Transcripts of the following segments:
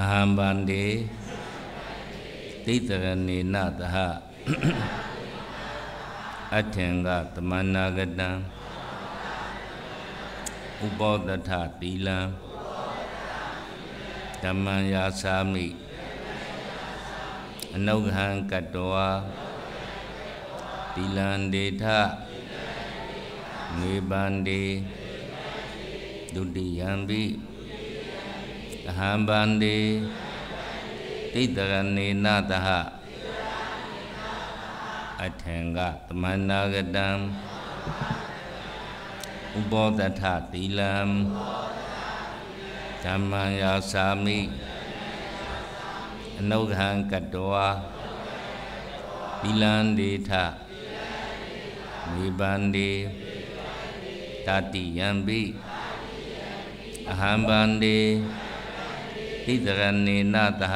အဟံဗန္တိတိတရဏေနတဟအထင်္ဂသမဏဂတံဥပောတထသီလံဓမ္မံယာစာမိအနုဟံကတောဝါသီလံဒေထငေပန္တိဒုတိယံပိဟံဗန္တိတိတရဏေနတဟအထင်ကသမန္နာကတံဥပောတထသီလံဓမ္မံယာစာမိအနုခံကတောသီလံဒေထနိဗ္ဗန္တိတတိယံပိအဟံဗန္တိတိတရဏေနတဟ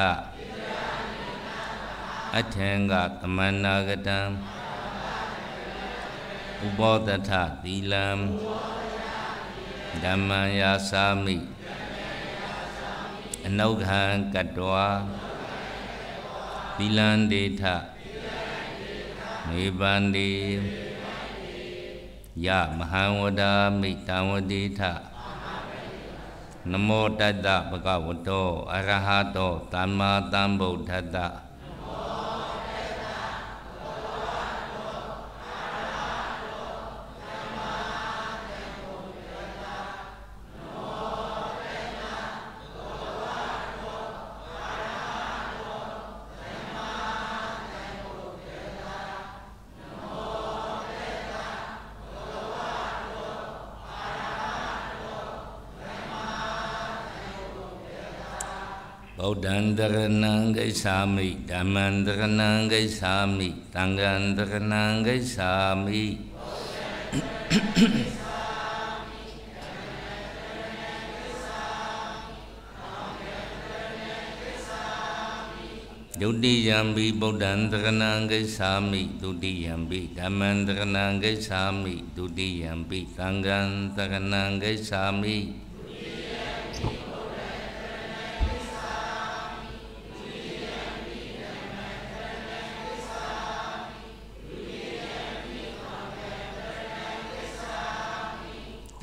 အထံကသမန္နာကတံဥပောတထသီလံဓမ္မယာစာမိအနုခံကတောသီလံဒေထမေပန္တိယမဟာဝဒမိတံဝတိထနမောတတ္တဗကဝတောအရဟတောသမ္မာသမ္ဗုဒ္ဓတ္တဗုဒ္ဓံတရဏံဂိသာမိဓမ္မံတရဏံဂိသာမိသံဃံတရဏံဂိသာမိဒုတိယံဘိဗုဒ္ဓံတရဏံဂိသာမိဒုတိယံဘိဓမ္မံတရဏံဂိသာမိဒုတိယံဘိသံဃံတရဏံဂိသာမိ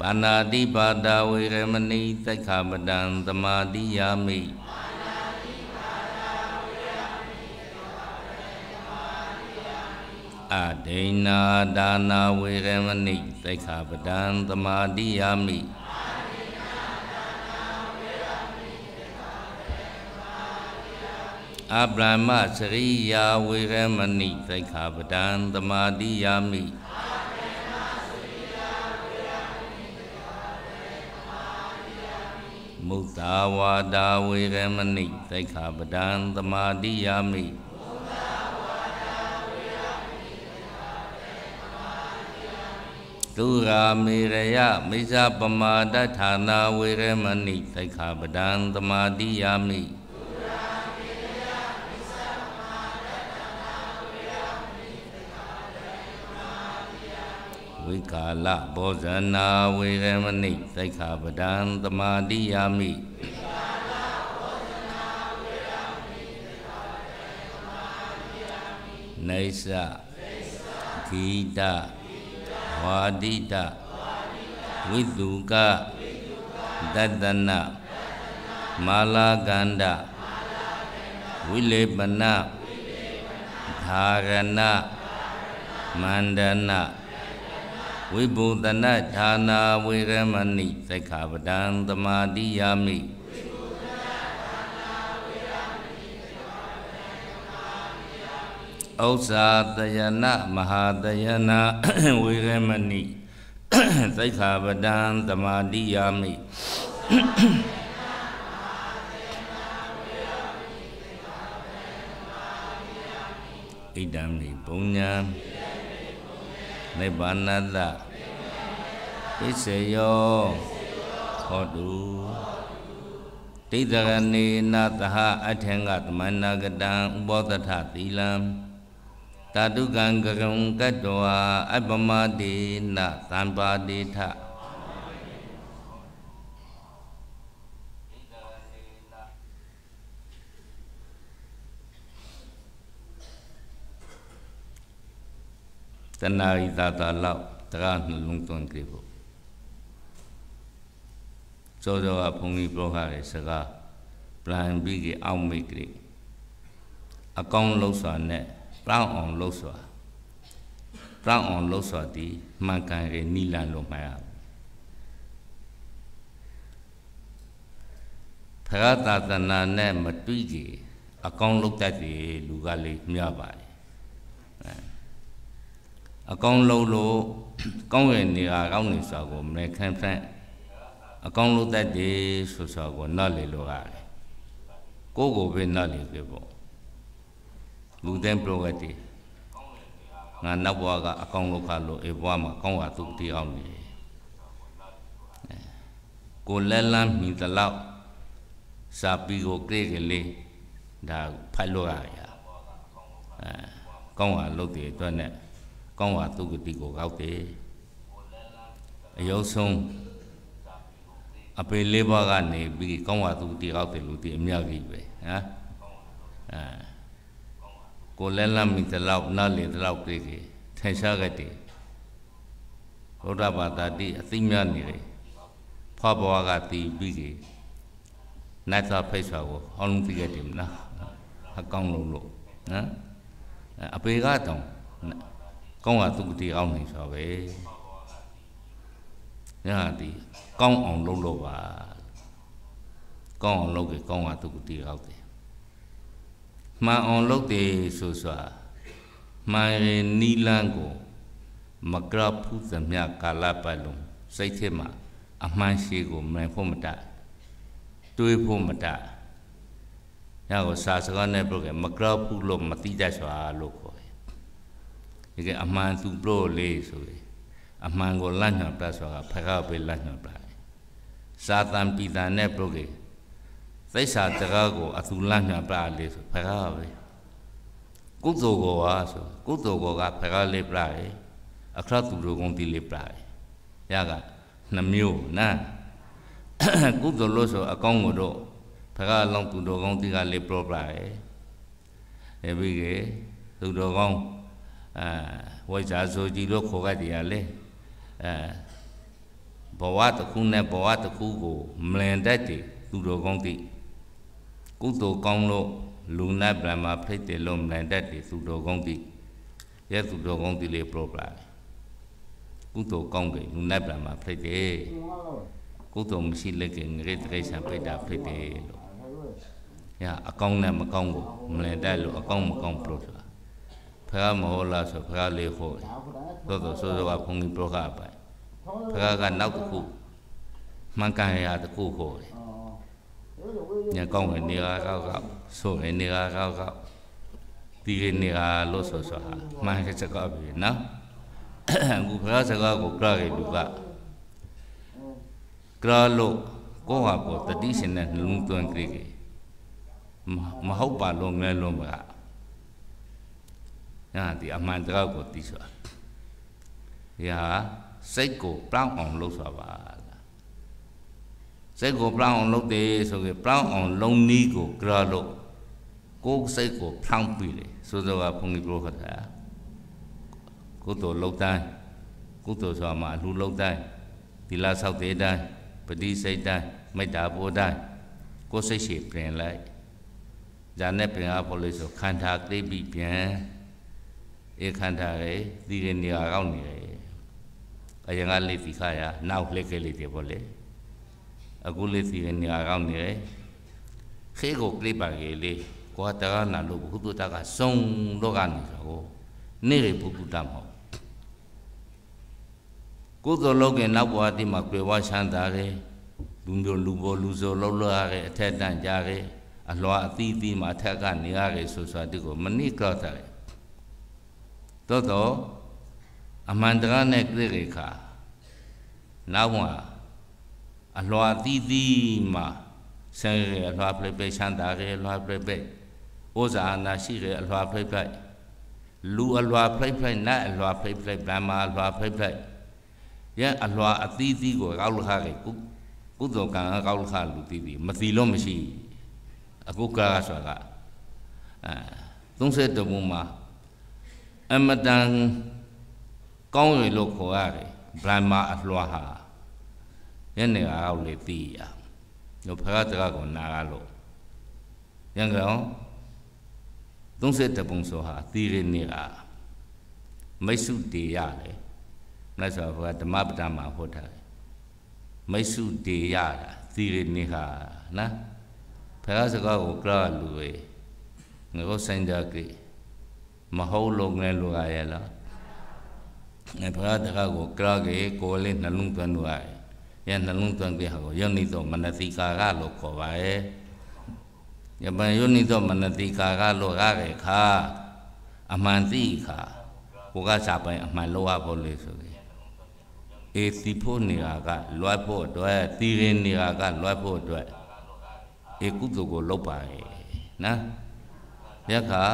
ပါဏာတိပါဒဝေရမဏိသက္ခပဒံသမာတိယာမိအဒိဏာဒါနာဝေရမဏိသက္ခပဒံသမာတိယာမိအဗြဟ္မစရိယာဝေရမဏိသက္ခပဒံသမာတိယာမိအာမုတ်တာဝါတာဝေရမဏိသိက္ခာပဒံသမာတိယာမိသူရာမေရယမိစ္ဆပမာတ္ထာနာဝေရမဏိသိက္ခာပဒံသမာတိယာမိသုရာမေရယမိစ္ဆပမာတ္ထာနာဝေရမဏိသိက္ခာပဒံသမာတိယာမိဝိကာလဘောဇနာဝေရမဏိသိက္ခာပဒံသမာတိယာမိနေသဂိတဝါဒိတဝိတုကတတနမာလာကန္ဒဝိလေပနဓာရဏမန္ဒနာဝိဘုဒနဌာနာဝေရမဏိသိက္ခာပဒံသမာတိယာမိဥစ္စာတယနာမဟာတယနာဝေရမဏိသိက္ခာပဒံသမာတိယာမိဣဒံမိဘုံညာနိဗ္ဗာနတပစ္စေယောဟောတုဒိဋ္ဌကနေနာတဟအထင်္ဂသမဏဂတံဥပောတထသီလံဓာတုကံကရုံကတ္တဝါအပမတိနသံပါတိထတနာရီသာသာလောက်တရားနှလုံးသွင်းကြဖို့စောစောကဘုန်းကြီးပြောခဲ့တဲ့စကား plan B ကအောက်မိတ်ကလေးအကောင့်လောက်စွာနဲ့ plan အောင်လောက်စွာ plan အောင်လောက်စွာဒီမှန်ကန်ရဲ့နိလန်လို့မှတ်ရဖရသာသနာနဲ့မတွေ့ကြအကောင့်လောက်တတ်တယ်လူကလေးမြတ်ပါတယ်အကောင်းလုံးလို့ကောင်းရနေရာကောင်းနေစွာကိုမခံဖန့်အကောင်းလုံးတတ်တယ်ဆိုစွာကိုနားလေလို့ရတယ်ကိုယ့်ကိုပဲနားလေပြပေါ့လူတိုင်းပရိုဂတိငါနောက်ဘဝကအကောင်းလုံးခါလို့အေဘဝမှာကောင်းတာသူတည်အောင်နေကိုလက်လန်းမိသလောက်စာပီကိုကြည့်ကလေးဒါဖတ်လို့ရရအဲကောင်းတာလုပ်တယ်အတွက်နဲ့ကောင်းဝါသူဂတိကိုရောက်တယ်အယုံဆုံးအပေလေးပါးကနေပြီးကောင်းဝါသူဂတိရောက်တယ်လို့ဒီအမြောက်ကြီးပဲဟမ်အဲကိုလဲလမ်းမိတလောက်နားလေတလောက်တွေ့ကြီးထင်ရှားခဲ့တယ်ဘုရားဘာသာတိအသိမြတ်နေတယ်ဖဘဝကတည်ပြီးကြီးနိုင်သာဖိတ်စွာကိုအောင်းလုံးသိခဲ့တယ်မလားအကောင်းလို့လို့နော်အပေကတောင်ကောင်းကသူတည်အောင်နေဆိုပဲညာဒီကောင်းအောင်လုပ်လို့ပါကောင်းအောင်လုပ်ကြကောင်းကသူတည်အောင်တယ်မှန်အောင်လုပ်တယ်ဆိုဆိုမှန်ရင်နီလန်းကိုမကရဖူးသမျှကာလပတ်လုံးစိတ်ထဲမှာ အမှန်ရှိကိုမှန်ဖို့မတတွေးဖို့မတညကိုစာစကားနဲ့ပြောကြမကရဖူးလို့မတိတတ်စွာလို့တကယ်အမှန်သူပြောလေဆိုပြီးအမှန်ကိုလတ်ညွန်ပြဆိုတာဖခါပဲလတ်ညွန်ပြစာတန်ပီတန်နဲ့ပြောကေသိစာတကားကိုအသူလတ်ညွန်ပြလေဆိုဖခါပဲကုသိုလ်ကောဆိုကုသိုလ်ကောကဖခါလေးပြတယ်အခရသူတို့ကုန်တိလေးပြတယ်ရကနှမျိုးနာကုသိုလ်လို့ဆိုအကောင်းကိုတော့ဖခါလောင်းသူတို့ကုန်တိကလေးပြောပြတယ်အဘိကေသူတို့ကောင်းအဲဝိဇာဇိုကြီးလို့ခေါ်ခဲ့တရားလေအဲဘဝတစ်ခုနဲ့ဘဝတစ်ခုကို မလင်တတ်တယ်သူတော်ကောင်းတိကုသိုလ်ကောင်းလို့လူနာဗြဟ္မာဖိတ်တယ်လို့မလင်တတ်တယ်သူတော်ကောင်းတိရဲ့သူတော်ကောင်းတိလေးပရောပလာကုသိုလ်ကောင်းတယ်လူနာဗြဟ္မာဖိတ်တယ်ကုသိုလ်မရှိလက်ကငရေတရေဆံဖိတ်တာဖိတ်တယ်လို့ညာအကောင်းနဲ့မကောင်းကိုမလင်တတ်လို့အကောင်းမကောင်းပရောပလာဖရာမဟုတ်လားဆိုဖရာလေးဟုတ်တော်တော်စိုးစိုးကဘုန်းကြီးပြောခပါဖရာကနောက်တစ်ခုမှန်ကန်ရာတစ်ခုဟုတ်တယ်ညကောင်းဝင်နေရာကောက်ကောက်ဆိုရင်နေရာကောက်ကောက်ဒီနေရာလို့ဆိုဆိုဟာမှန်ခဲ့စကားပြီနော်အခုဖရာစကားကိုကြားရလူကကြားလို့ကိုဟာပေါ်တတိရှင်နဲ့နှလုံးသွင်းကြည့်မဟုတ်ပါလို့မဲလို့မလားညဒီအမှန်တရားကိုသိဆိုတာဒီဟာစိတ်ကိုပြောင်းအောင်လုပ်ဆိုတာပါစိတ်ကိုပြောင်းအောင်လုပ်တယ်ဆိုရင်ပြောင်းအောင်လုံနည်းကိုကြရလို့ကိုယ်စိတ်ကိုဖြောင်းပြီလေဆိုတော့ဘုန်းကြီးပြောခတာကုသိုလ်လုပ်တိုင်းကုသိုလ်ဆိုတာမှာလူလုပ်တိုင်းဒီလာဆောက်တဲ့တိုင်းပတိစိတ်တိုင်းမေတ္တာပို့တိုင်းကိုယ်စိတ်ရှိပြင်လိုက်ဇာနဲ့ပြင်အားဖို့လို့ဆိုခန္ဓာသိပြီပြန်ဧခန္ဓာရယ်သီရနေရာကောင်းနေတယ်အရင်ကလေးသီခါရနောက်လေးကလေးတွေပေါ့လေအခုလေးသီရနေရာကောင်းနေတယ်ခေကိုကလေးပါကလေးကောတရနာလို့ဘုသူတကစုံလောကနေဆိုကိုနေရဘုသူတမဟုတ်ကုသိုလ်လုပ်ခင်နောက်ဘဝတိမှာပြေဝချမ်းသာတယ်လူမျိုးလူဘောလူစောလောက်လောက်ရဲအထက်တန်းကြရဲအလွာအသီးသီးမှာအထက်ကနေရဲဆိုဆိုတာဒီကိုမနစ်ကတော့တယ်သို့တော့အမှန်တရားနဲ့ကိရိခာနောက်မှာအလွာသီးသီးမှာဆယ်ရအလွာပြိပိချမ်းသာရအလွာပြိပိဩဇာအနာရှိရအလွာပြိပိလူအလွာပြိပိနတ်အလွာပြိပိဗမ္မာအလွာပြိပိယဲအလွာအသီးသီးကိုကောက်လခရကုကုသိုလ်ကံကောက်လခလူသီးသီးမသီလို့မရှိအကုက္ကဆိုတာကအဲ30တဘုံမှာအမတန်ကောင်းတယ်လို့ခေါ်ရတယ်ဗြဟ္မာအလွှာဟာယနေ့အားလေသိရတို့ဖရတကကိုနာရလို့ရံကောင်31ပုံဆိုဟာသီရနေတာမိတ်စုတေရတယ်မလဲဆိုတော့ဓမ္မပဒမှာဟောထားတယ်မိတ်စုတေရတာသီရနေဟာနော်ဖရာစကားကိုကြားလူပဲငါတို့စံကြကြည့်မဟုတ်လို့ငဲလို့ရရလားနေဖရာတကကိုကရကေကိုလေးနှလုံးသွင်းလို့ရရနှလုံးသွင်းပြဟာကိုယနိသောမနတိကာကလို့ခေါ်ပါရဲ့ယပန်ယနိသောမနတိကာကလို့ရခဲ့ခါအမှန်သိခါကိုကစာပိုင်းအမှန်လောက်ရဖို့လေဆိုရင်အေသိဖို့နေတာကလွတ်ဖို့အတွက်သီရင်နေတာကလွတ်ဖို့အတွက်အေကုသိုလ်ကိုလုပ်ပါရဲ့နော်ယက္ခာ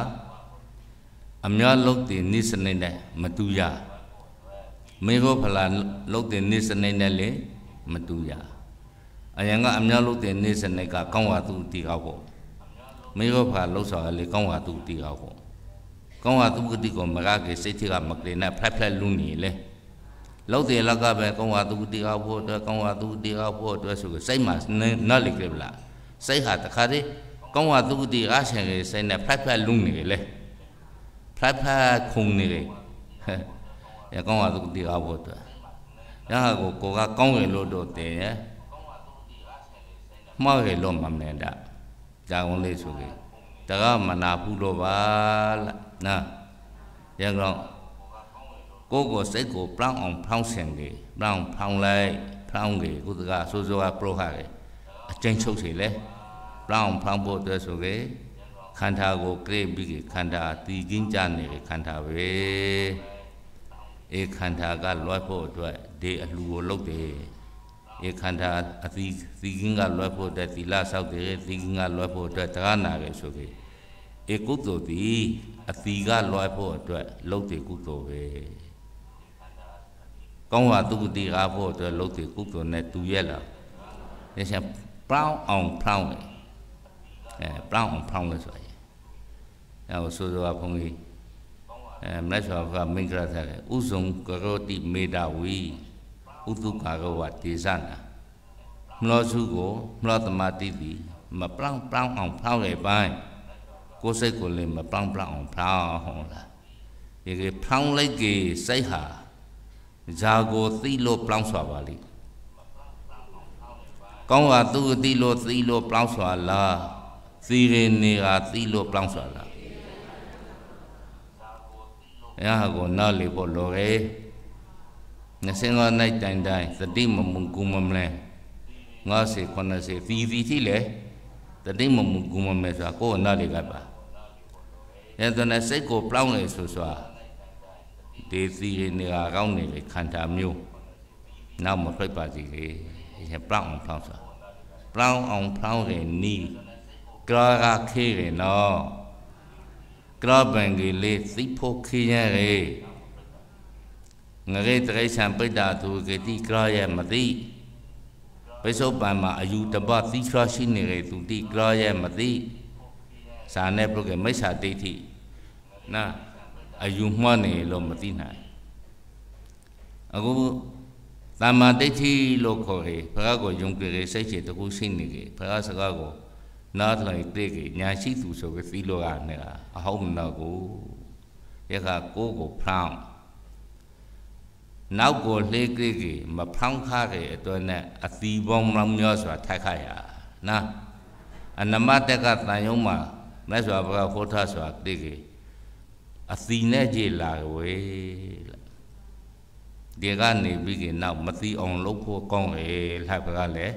အများလုတ်တင်နိစနိမ့်နဲ့မတူရမိခိုးဖလာလုတ်တင်နိစနိမ့်နဲ့လေမတူရအရင်ကအများလုတ်တင်နိစနိမ့်ကကောင်းဝါသူတီကောက်ပေါ့မိခိုးဖလာလုတ်ဆောင်လေကောင်းဝါသူတီကောက်ပေါ့ကောင်းဝါသူကတိကိုမကကေစိတ်ထိကမကလေးနဲ့ဖလက်ဖလက်လူနေလေလောက်တယ်လကပဲကောင်းဝါသူတီအောင်ဖို့အတွက်ကောင်းဝါသူတီအောင်ဖို့အတွက်ဆိုစိတ်မှာနော်လေကြလားစိတ်ဟာတခါတည်းကောင်းဝါသူတီအားဆင်ကြီးစိတ်နဲ့ဖက်ဖက်လုံနေလေဖတ်ဖတ်ခုံနေတယ်ရကောင်းပါသူတရားဖို့အတွက်ရဟကိုကိုကကောင်းရလို့တော့တင်ရမှားရလို့မမှန်တာဇာဝန်လေးဆိုကြီးတကမနာဘူးတော့ပါလားနာရကောင်းကိုကိုစိတ်ကိုပြောင်းအောင် ဖောင်းဆင်တယ်ပြောင်းဖောင်းလိုက်ဖောင်းတယ်ကုသကစိုးစိုးကပရောဟာတယ်အကျဉ်းချုပ်စီလဲပြောင်းဖောင်းဖို့အတွက်ဆိုကြီးခန္ဓာကိုကြည့်ပြီးခန္ဓာတည်ခြင်းကြနေတဲ့ခန္ဓာပဲဧခန္ဓာကလွတ်ဖို့အတွက်ဒေအလှူကိုလုပ်တယ်ဧခန္ဓာအသီးသီကင်းကလွတ်ဖို့အတွက်သီလဆောက်တယ်သီကင်းကလွတ်ဖို့အတွက်တရားနာတယ်ဆိုပြီးဧကုသိုလ်သည်အသီကလွတ်ဖို့အတွက်လုပ်တယ်ကုသိုလ်ပဲကောင်းဟာသူကတိအားဖို့အတွက်လုပ်တယ်ကုသိုလ်နဲ့တူရဲ့လားဒါဆိုပရောင်းအောင်ပရောင်းလေအဲပရောင်းအောင်ပရောင်းလို့ဆိုရအဲဟိုဆိုဆိုကဘုန်းကြီးအဲမလက်စွာကမင်္ဂလာထားတယ်ဥဇုံကရောတိမေတာဝီဥတုကာကဝတေဇနာမလောစုကိုမလောသမာတိတိမပလောင်ပလောင်အောင်ဖောက်လေပိုင်းကိုစိတ်ကိုလည်းမပလောင်ပလောင်အောင်ဖောက်ဟုတ်လားဒီကေဖောင်းလိုက်ကေစိတ်ဟာဇာကိုသိလို့ပလောင်စွာပါလိကောင်းကသူ့သိလို့သိလို့ပလောင်စွာလားသီရင်နေကသိလို့ပလောင်စွာလားအဲ့ဟာကိုနားလေဖို့လိုတယ်နှစင်းသောနိုင်တိုင်တိုင်သတိမမုန်ကူမမလဲ90 90ဖီဖီတိလေသတိမမုန်ကူမမဲဆိုတာကိုယ်နားလေကပ်ပါအဲ့ဒါနဲ့စိတ်ကိုပြောင်းလေဆိုစွာဒေသီရေနေရာကောင်းနေလေခန္ဓာမျိုးနောက်မဖိတ်ပါစီလေရပြောင်းအောင်ပြောင်းစွာပြောင်းအောင်ပြောင်းရင်နီးကရာခေရင်နော်ကရပံကီလေးသိဖို့ခင်းရဲငရေတရိษံပိတ္တာသူဂတိကရရဲ့မသိပိဿုပံမှာအယူတပသီခရရှိနေတဲ့သူတိကရရဲ့မသိဇာနဲ့ပြုတ်ကမိစ္ဆာဒိဋ္ဌိနာအယူမှနေလို့မသိနိုင်အခုသမ္မာဒိဋ္ဌိလို့ခေါ်ရေဘုရားကိုယုံကြည်စိတ်ချတကူရှိနေကြဘုရားစကားကိုနာသလိုက်တဲ့ကညာရှိသူဆိုကစီလောကနဲ့အဟောင်းနောက်ကိုရခကိုကိုဖလောင်းနောက်ကိုလှေကိကိမဖလောင်းခါတဲ့အတွက်နဲ့အသီပေါင်းလောင်းမျိုးဆိုတာထိုက်ခါရနာအနမတက်ကတန်ယုံမှာမြတ်စွာဘုရားဟောထားဆိုတာတိကိအသီနဲ့ကြည်လာဝေးဒီကနေပြီးကနောက်မသိအောင်လုပ်ဖို့ကောင်းတယ်လှပ်ကလည်း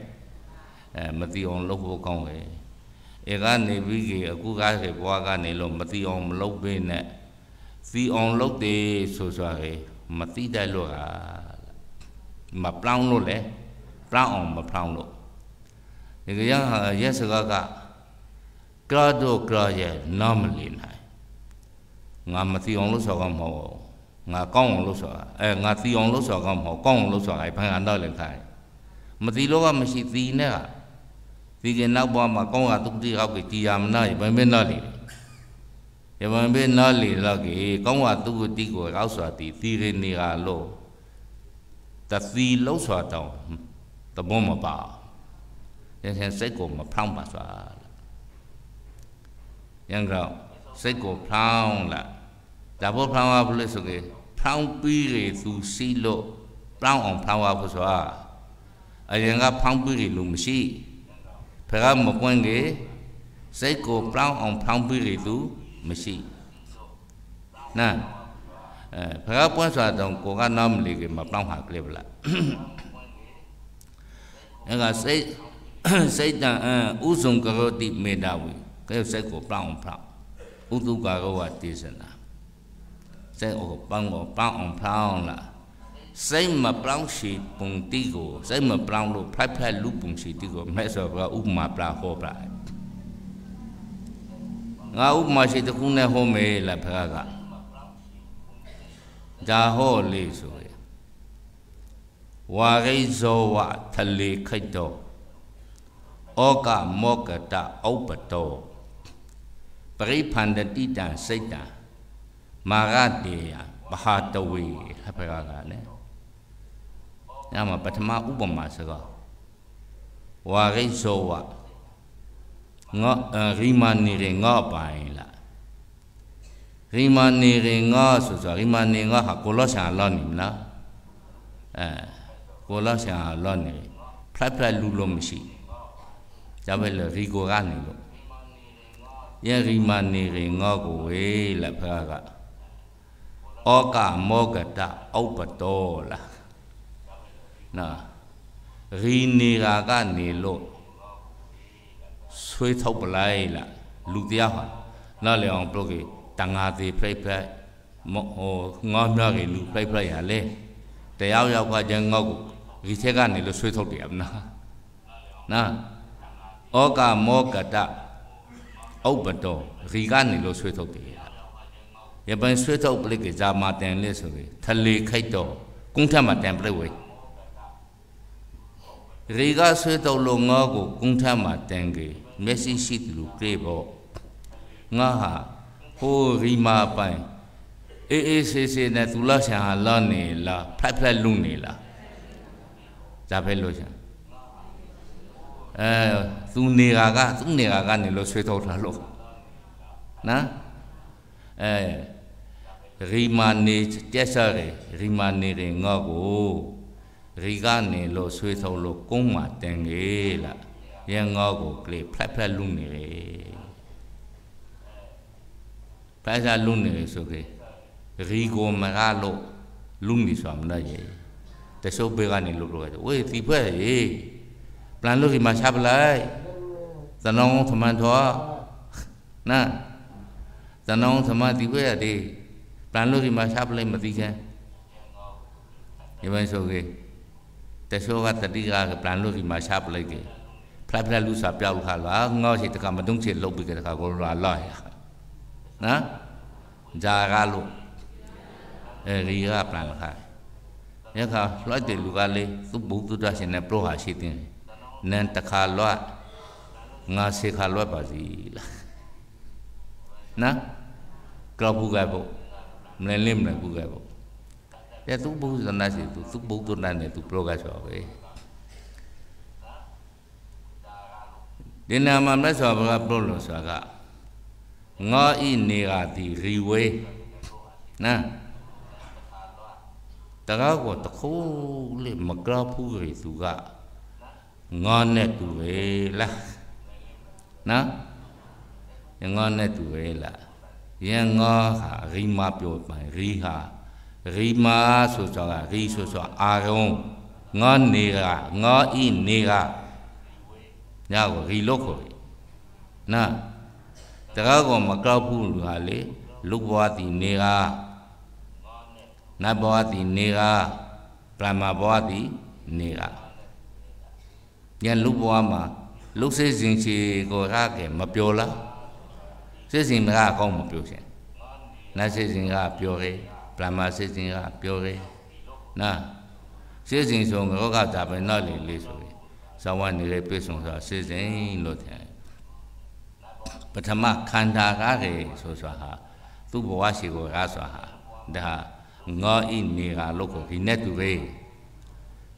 အဲမသိအောင်လုပ်ဖို့ကောင်းတယ်ဧကနေပြီးကြီးအခုကားခေဘွားကနေလို့မတိအောင်မလုပ်ပေးနဲ့စီအောင်လုပ်တယ်ဆိုဆိုရယ်မတိတတ်လို့ဟာမပလောင်းလို့လေပလောင်းအောင်မပလောင်းလို့ဒီကရရက်စကားကကရတော့ကရရဲ့နားမလည်နိုင်ငါမတိအောင်လို့ဆိုကောင်းမဟုတ်ငါကောင်းအောင်လို့ဆိုတာအဲငါတိအောင်လို့ဆိုကောင်းမဟုတ်ကောင်းအောင်လို့ဆိုတာအဲဘယ်ဟာတော့လဲခိုင်းမတိလို့ကမရှိတိနဲ့ကဒီကနောက်ဘဝမှာကောင်းတာသူတိဟောက်ကတီယာမနာဘယ်မင်းနာလေယမန်ဘင်းနာလေလောက်ကေကောင်းတာသူတိကိုရောက်စွာတီသီရနေကလို့တသီလောက်စွာတောင်းသဘောမပါရန်စိတ်ကိုမဖောင်းပါစွာရန်ကောင်စိတ်ကိုဖောင်းလာဒါဘောဖောင်းရဘူးလို့ဆိုကေဖောင်းပြီးလေသူစီလို့ဖောင်းအောင်ဖောင်းရဘူးစွာအရင်ကဖောင်းပြီးလေလို့မရှိဘူးဖရာမပွင့်ကေစိတ်ကိုပြောင်းအောင်ဖောင်းပြီးလေသူမရှိနာအဲဖရာပွင့်စွာတော့ကိုကနားမလီကေမပြောင်းဟာကလေးဗလားအဲကစိတ်စိတ်တန်ဥဇုံကရောတိမေတ္တာဝိကဲစိတ်ကိုပြောင်းအောင်ဖောင်းဥဒုကာရောဝတေသနာစိတ်ကိုပေါင်းကိုပေါင်းအောင်ဖောင်းလားစိတ်မပြောင်းရှိပုံတိကိုစိတ်မပြောင်းလို့ဖက်ဖက်လူပုံရှိတိကိုမဲ့ဆိုကဥပမာပလာဟောပလာငါဥပမာရှိတခုနဲ့ဟောမယ်လားဖခင်ကဒါဟောလေးဆိုရဝါဂိဇောဝသလေခိတ်တော်ဩကမောကတဥပတောပရိဖန္တတိတံစိတ်တံမာရတေယပဟာတဝေဟဖရာကလည်းညမှာပထမဥပမာစကားဝါရိဇောဝငေါရီမာနေရင်ငေါပိုင်လာရီမာနေရင်ငေါဆိုဆိုရီမာနေငေါဟာကိုလောဆာလောနေမလားအဲကိုလောဆာလောနေဖလက်ဖလက်လူလို့မရှိဒါပဲလေရီကိုကနေလို့ယရီမာနေရင်ငေါကိုဝေးလက်ဖက်ကဩကမောကတဥပ္ပတောလားနော်ရီနေတာကနေလို့ဆွေးထုတ်ပလိုက်လာလူတရားဟာနော်လေအောင်ပြုတ်ကေတန်ငါသေးဖိတ်ဖိတ်မဟိုငေါမြောက်ကလူဖိတ်ဖိတ်ရလေတယောက်ယောက်ကကျန်ငေါ့ကိုဒီထက်ကနေလို့ဆွေးထုတ်တယ်ဗျနော်နော်ဩကမောကတဥပတောရီကနေလို့ဆွေးထုတ်တယ်ရပန်ဆွေးထုတ်ပလိကေဇာမာတန်လေဆိုပြီးထလေခိုက်တော့ကုန်းထက်မှာတန်ပလိဝဲရေကဆွေးတော်လုံးငေါကိုကုန်းထမ်းမှာတန်ကြီးမျက်စိရှိသူပြေပေါ့ငါဟာဟိုရီမာပိုင်အေးအေးဆေးဆေးနဲ့သူလောက်ဆံဟာလောနေလားဖက်ဖက်လုံနေလားဒါပဲလို့ရှင်အဲသူနေတာကသူနေတာကနေလို့ဆွေးထုတ်လာလို့နော်အဲရီမာနေတက်ဆရရီမာနေငေါကိုရီကနေလို့ဆွေးဆုံးလို့ကုန်းမှာတင်ကြီးလာရေငေါကိုကလေးဖလက်ဖလက်လူနေလေဖလက်စားလူနေလေဆိုကေရီကိုမရလို့လူနေဆိုတာမနဲ့ရေတချို့ဘေးကနေလို့ပြောတယ်ဝေးတီဖက်ရေပလန်လို့ဒီမှာရှာပလိုက်သနောင်းသမန်တော်နာသနောင်းသမတီဖက်ရသေးပလန်လို့ဒီမှာရှာပလိုက်မသိခံဒီမဆိုကေတချို့ကတတိကပလန်လို့ဒီမှာရှာပလိုက်တယ်ဖလာဖလာလူစာပြောက်ခါလာငေါ့စီတကမတုံးချေလုတ်ပြီးတကကိုလာလာရနော်ဂျာကလို့အဲရီကပလန်ခါရခါလွတ်တယ်လူကလေးသူ့ဘုသူတရှင်နဲ့ပရောဟာရှိတင်နန်တခါလွတ်ငါစေခါလွတ်ပါစီလားနော်ကြောက်ဘူးကဲပေါ့မလဲလင်းမလဲဘူးကဲပေါ့ Ya tu bu sana situ, tu bu tu nane tu pro kaso we. Di nama mana so apa pro lo so ka. Ngo ini kati riwe. Nah. Tengah ko takku le magrapu we tu ka. Ngo ne tu we lah. Nah. Yang ngo ne tu we lah. Yang ngo ha ri ma pyo pa ri ha. ရီမာဆိုဆိုတာရီဆိုဆိုတာအာရုံငေါနေကငေါဤနေကညကိုရီလို့ခေါ်တယ်နာတကားကမကောက်ဘူးလူဟာလေလူဘဝတိနေကနတ်ဘဝတိနေကပရမဘဝတိနေကညလူဘဝမှာလူစိတ်စဉ်ချေကိုရခဲ့မပြောလားစိတ်စဉ်ကကောင်းမပြောရှင်နတ်စိတ်စဉ်ကပြောတယ်ပရမစေစဉ်ကပြောတယ်နော်စေစဉ်ဆိုရောဂါသာပဲနော်လေလေးဆိုရင်ဇဝနေတဲ့ပြည့်စုံဆိုတာစေစဉ်လို့ထင်ပထမခန္ဓာကားတယ်ဆိုဆိုတာဟာသူ့ဘဝရှိကိုကားဆိုတာဟာဒါငေါဤနေကလို့ကိုဒီနဲ့တူပဲ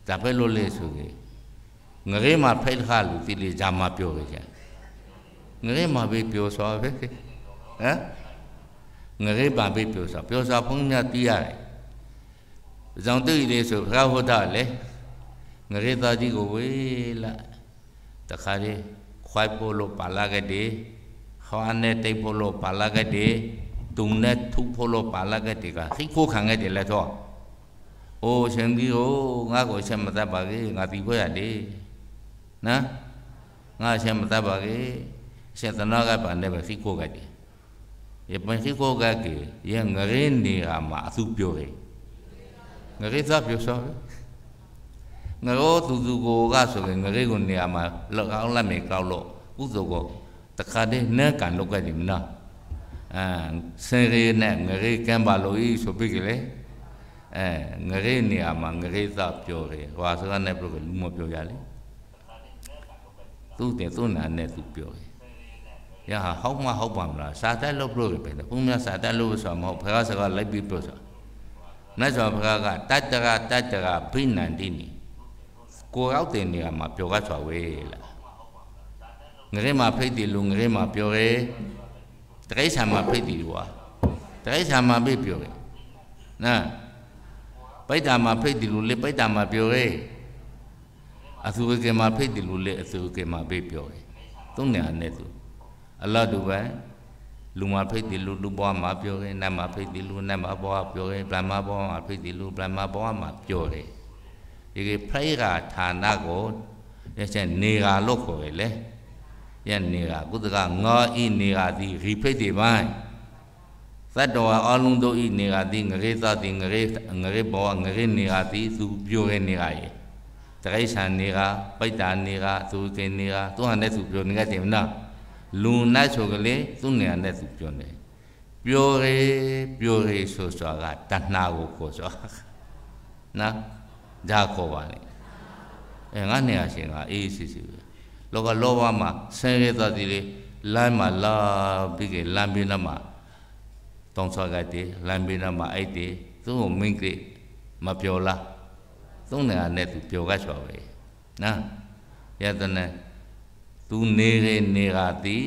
ဒါပဲလို့လေဆိုရင်ငရေမှာဖိတ်ခါလူတိလေကြမှာပြောကြတယ်ငရေမှာပဲပြောဆိုပါပဲဟမ်ငရေပါပိပျော်စာပျော်စာဘုန်းကြီးများတီးရတယ်။ဇောင်တိလေးဆိုဘုရားဟောတာလေငရေသားကြီးကိုဝေးလာတခါလေးခွိုက်ပို့လို့ပါလာခဲ့တယ်။ဟောအနဲ့တိတ်ပို့လို့ပါလာခဲ့တယ်။တုံနဲ့ထုပို့လို့ပါလာခဲ့တယ်ကခိခိုးခံခဲ့တယ်လေတော့။အိုးရှင်ကြီးကိုငါ့ကိုချက်မတတ်ပါဘူးငါတီးဖွဲ့ရတယ်။နော်ငါချက်မတတ်ပါဘူးရှင်သနာကပါနဲ့ပဲခိခိုးခဲ့တယ်ရပန်ရှိကိုကကေရငရေနေရာမှာအစုပြောတယ်ငရေစားပြောစားငရောသူသူကိုကဆိုရင်ငရေကိုနေရာမှာလောက်အောင်လက်မေကောက်လို့ဥစုကိုတခါတည်းနဲ့ကန်လောက်ကတိမနာအဲဆင်ရေနဲ့ငရေကမ်းပါလို့ဤဆိုပြီးကြလေအဲငရေနေရာမှာငရေစားပြောတယ်ဟွာစကားနဲ့ပြောကလူမပြောရလေသူ့တင်သူ့နာနဲ့သူပြောတယ်ရဟာဟောက်မဟောက်ပါမလားစာတက်လို့ပြောပြတယ်ဘုရားစာတက်လို့ဆိုတာမဟုတ်ဘုရားစကားလိုက်ပြီးပြောဆိုတာနတ်ဆောင်ဘုရားကတတ္တရာတတ္တရာဘိနန္တိနီကိုရောက်တဲ့နေရာမှာပြောကဆွာဝေးလားငရဲမှာဖိတ်တယ်လို့ငရဲမှာပြောရဲတကိစ္ဆာမှာဖိတ်တယ်ကွာတကိစ္ဆာမှာဖိတ်ပြောရဲနာပိတ္တာမှာဖိတ်တယ်လို့လေပိတ္တာမှာပြောရဲအသုဝေကေမှာဖိတ်တယ်လို့လေအသုဝေကေမှာဖိတ်ပြောရဲသုံးနေရာနဲ့သူအလတ်တူပဲလူမှာဖိတ်တယ်လူလူဘဝမှာပြောတယ်နတ်မှာဖိတ်တယ်လူနတ်မှာဘဝပြောတယ်ဗြဟ္မာဘဝမှာဖိတ်တယ်လူဗြဟ္မာဘဝမှာပြောတယ်ဒီကဖိတ်ရာဌာနကိုရဲ့ချက်နေရာလို့ခေါ်တယ်လေရဲ့နေရာကုသကငေါဤနေရာသည်ရိဖိတ်တယ်ပိုင်းသတ္တဝါအလုံးတို့ဤနေရာသည်ငရေသသည်ငရေငရေဘဝငရေနေရာသည်သူပြောတဲ့နေရာရဲ့တရိษံနေရာပိတ္တာနေရာသူကင်နေရာသူဟာနဲ့သူပြောနေကြတယ်မနော်လူနတ်ဆိုကလေးသူ့နေရာနဲ့သူပြောနေပျော်ရေပျော်ရေဆိုစွာကတဏှာကိုခေါ်စွာနော်ဒါခေါ်ပါလေအဲငါနေရာရှင်ကအေးအေးဆေးဆေးပဲလောကလောဘမှာဆင်းရဲသွားသည်လေလမ်းမှာလာပြီးကလမ်းဘေးနားမှာတောင်းစားကြတယ်လမ်းဘေးနားမှာအိုက်တယ်သူ့ကိုမင်းကမပျော်လားသုံးနေရာနဲ့သူပျော်ကစွာပဲနော်ယတနာသူနေရနေကတိ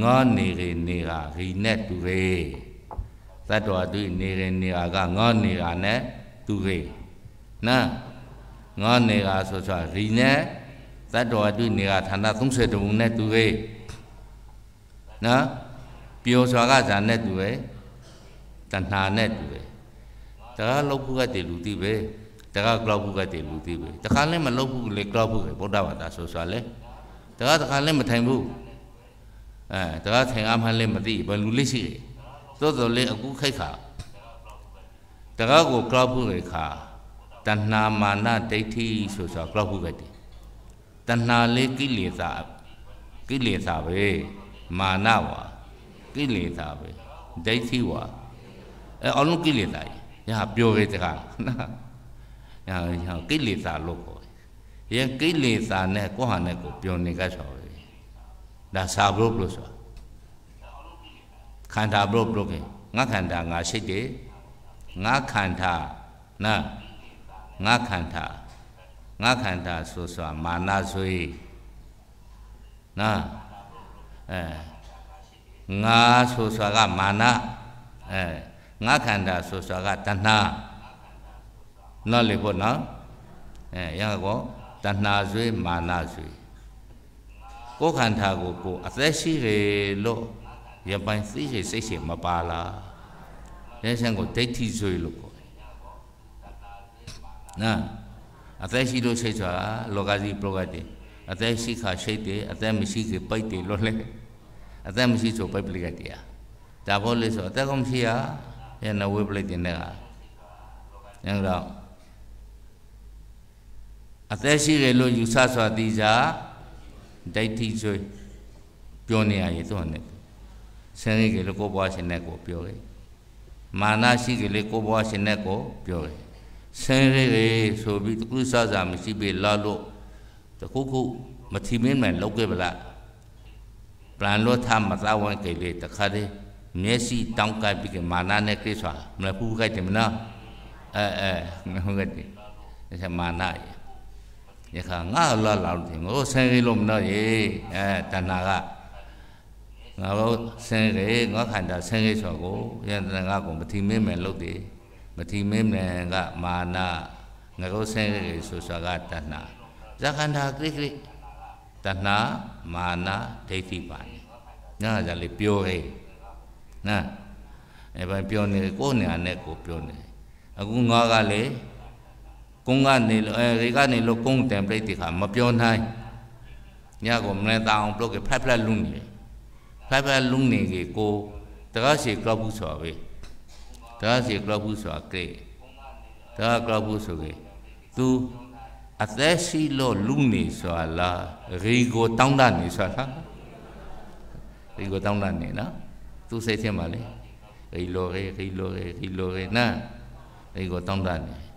ငေါနေရနေကရိနဲ့သူရေသတ္တဝါသူနေရနေကကငေါနေကနဲ့သူရေနာငေါနေကဆိုဆိုရိနဲ့သတ္တဝါသူနေကဌာန30တဘုံနဲ့သူရေနာပျော်စွာကဇာနဲ့သူပဲတဏှာနဲ့သူပဲတကားလောက်ဘူးကတည်းလူတိပဲတကားကလောက်ဘူးကတည်းလူတိပဲတကားလည်းမလောက်ဘူးလေကလောက်ဘူးပဲဗုဒ္ဓဘာသာဆိုဆိုလဲတကားတကားလည်းမထိုင်ဘူးအဲတကားထိုင်အားမှလည်းမသိဘယ်လူလေးရှိသို့တော်လေးအကူခိုက်ခါတကားကိုကလောက်ဖို့ခါတဏ္ဏမာနဒိဋ္ဌိဆိုဆိုကလောက်ဖို့ပဲတည်တဏ္ဏလေးကိလေသာကိလေသာပဲမာနဝါကိလေသာပဲဒိဋ္ဌိဝါအဲအလုံးကိလေသာရဟာပြောပဲတကားနော်ညာညာကိလေသာလို့ခေါ်ယင်ကိလေသာနဲ့ကိုယ့်ဟာနဲ့ကိုပျော်နေကြချော်ပြီဒါစာဘုတ်လို့ဆိုတာခန္ဓာဘုတ်ဘုတ်ကငါခန္ဓာငါရှိတယ်ငါခန္ဓာနာငါခန္ဓာငါခန္ဓာဆိုဆိုတာမာနဆိုရနာအဲငါဆိုဆိုတာကမာနအဲငါခန္ဓာဆိုဆိုတာကတဏှာနော်လေပေါ့နော်အဲရကောတဏှာဆွေးမာနဆွေးကိုယ်ခန္ဓာကိုကိုအသက်ရှိတယ်လို့ရပိုင်သိရှိစိတ်ရှိမပါလားရဟန်းကိုဒိဋ္ဌိဆွေးလို့ခေါ်တယ်နာအသက်ရှိလို့ရှိသွားလောကကြီးပရောဂတ်တယ်အသက်ရှိခါရှိတယ်အသက်မရှိခေပိတ်တယ်လို့လဲအသက်မရှိဆိုပိတ်ပလိကတရားဒါဘောလို့ဆိုအသက်ကမရှိရရနဝေပလိတင်တဲ့ဟာညောင်တော့အသက်ရှိတယ်လို့ယူဆစွာသိကြဒိဋ္ဌိဆိုပြောနေရရင်သူကနဲ့ဆင်းရဲကလေးကိုဘွားရှင်နဲ့ကိုပြောတယ်မာနရှိကလေးကိုဘွားရှင်နဲ့ကိုပြောတယ်ဆင်းရဲလေဆိုပြီးတခုစားစားမရှိပေလာလို့တခုခုမထီမင်းမှန်လောက်ခဲ့ပလားပလန်လို့ထားမသားဝန်ကလေးတခါတည်းမျက်စိတောင်းကပ်ပြီးကမာနနဲ့ကိစ္စမလားဘူးခိုက်တယ်မနော်အဲအဲဟုတ်ကဲ့ဒီအဲမာနရဲ့ယခါငါလာလာလို့ဒီငိုဆင်းရဲလို့မနော်ရေအဲတဏှာကငါတို့ဆင်းရဲငါခန္ဓာဆင်းရဲဆိုကိုယန္တနာကကိုမတိမင်းမယ်လို့ဒီမတိမင်းမယ်ကမာနငါတို့ဆင်းရဲဆိုဆိုကတဏှာဇခန္ဓာကိကိတဏှာမာနဒိဋ္ဌိပါနေငါကလည်းပြောဟဲ့နာအဲဘာပြောနေကိုယ်နေရာနဲ့ကိုပြောနေအခုငါကလည်းကုန်းကနေရေကနေလို့ကုန်းတမ်ပရိတ်တိခါမပြောနိုင်ညကောမလဲတအောင်ဘလော့ကဖက်ဖက်လုံနေဖက်ဖက်လုံနေကေကိုတကားစီကလောက်ဘူးဆိုပဲတကားစီကလောက်ဘူးဆိုကေတကားကလောက်ဘူးဆိုကေ तू အသက်ရှိလို့လုံနေဆိုလားရေကိုတောင်းတနေဆိုလားရေကိုတောင်းတနေနော် तू စိတ်ထဲမှာလေရေလိုရေရေလိုရေရေလိုရေနာရေကိုတောင်းတနေ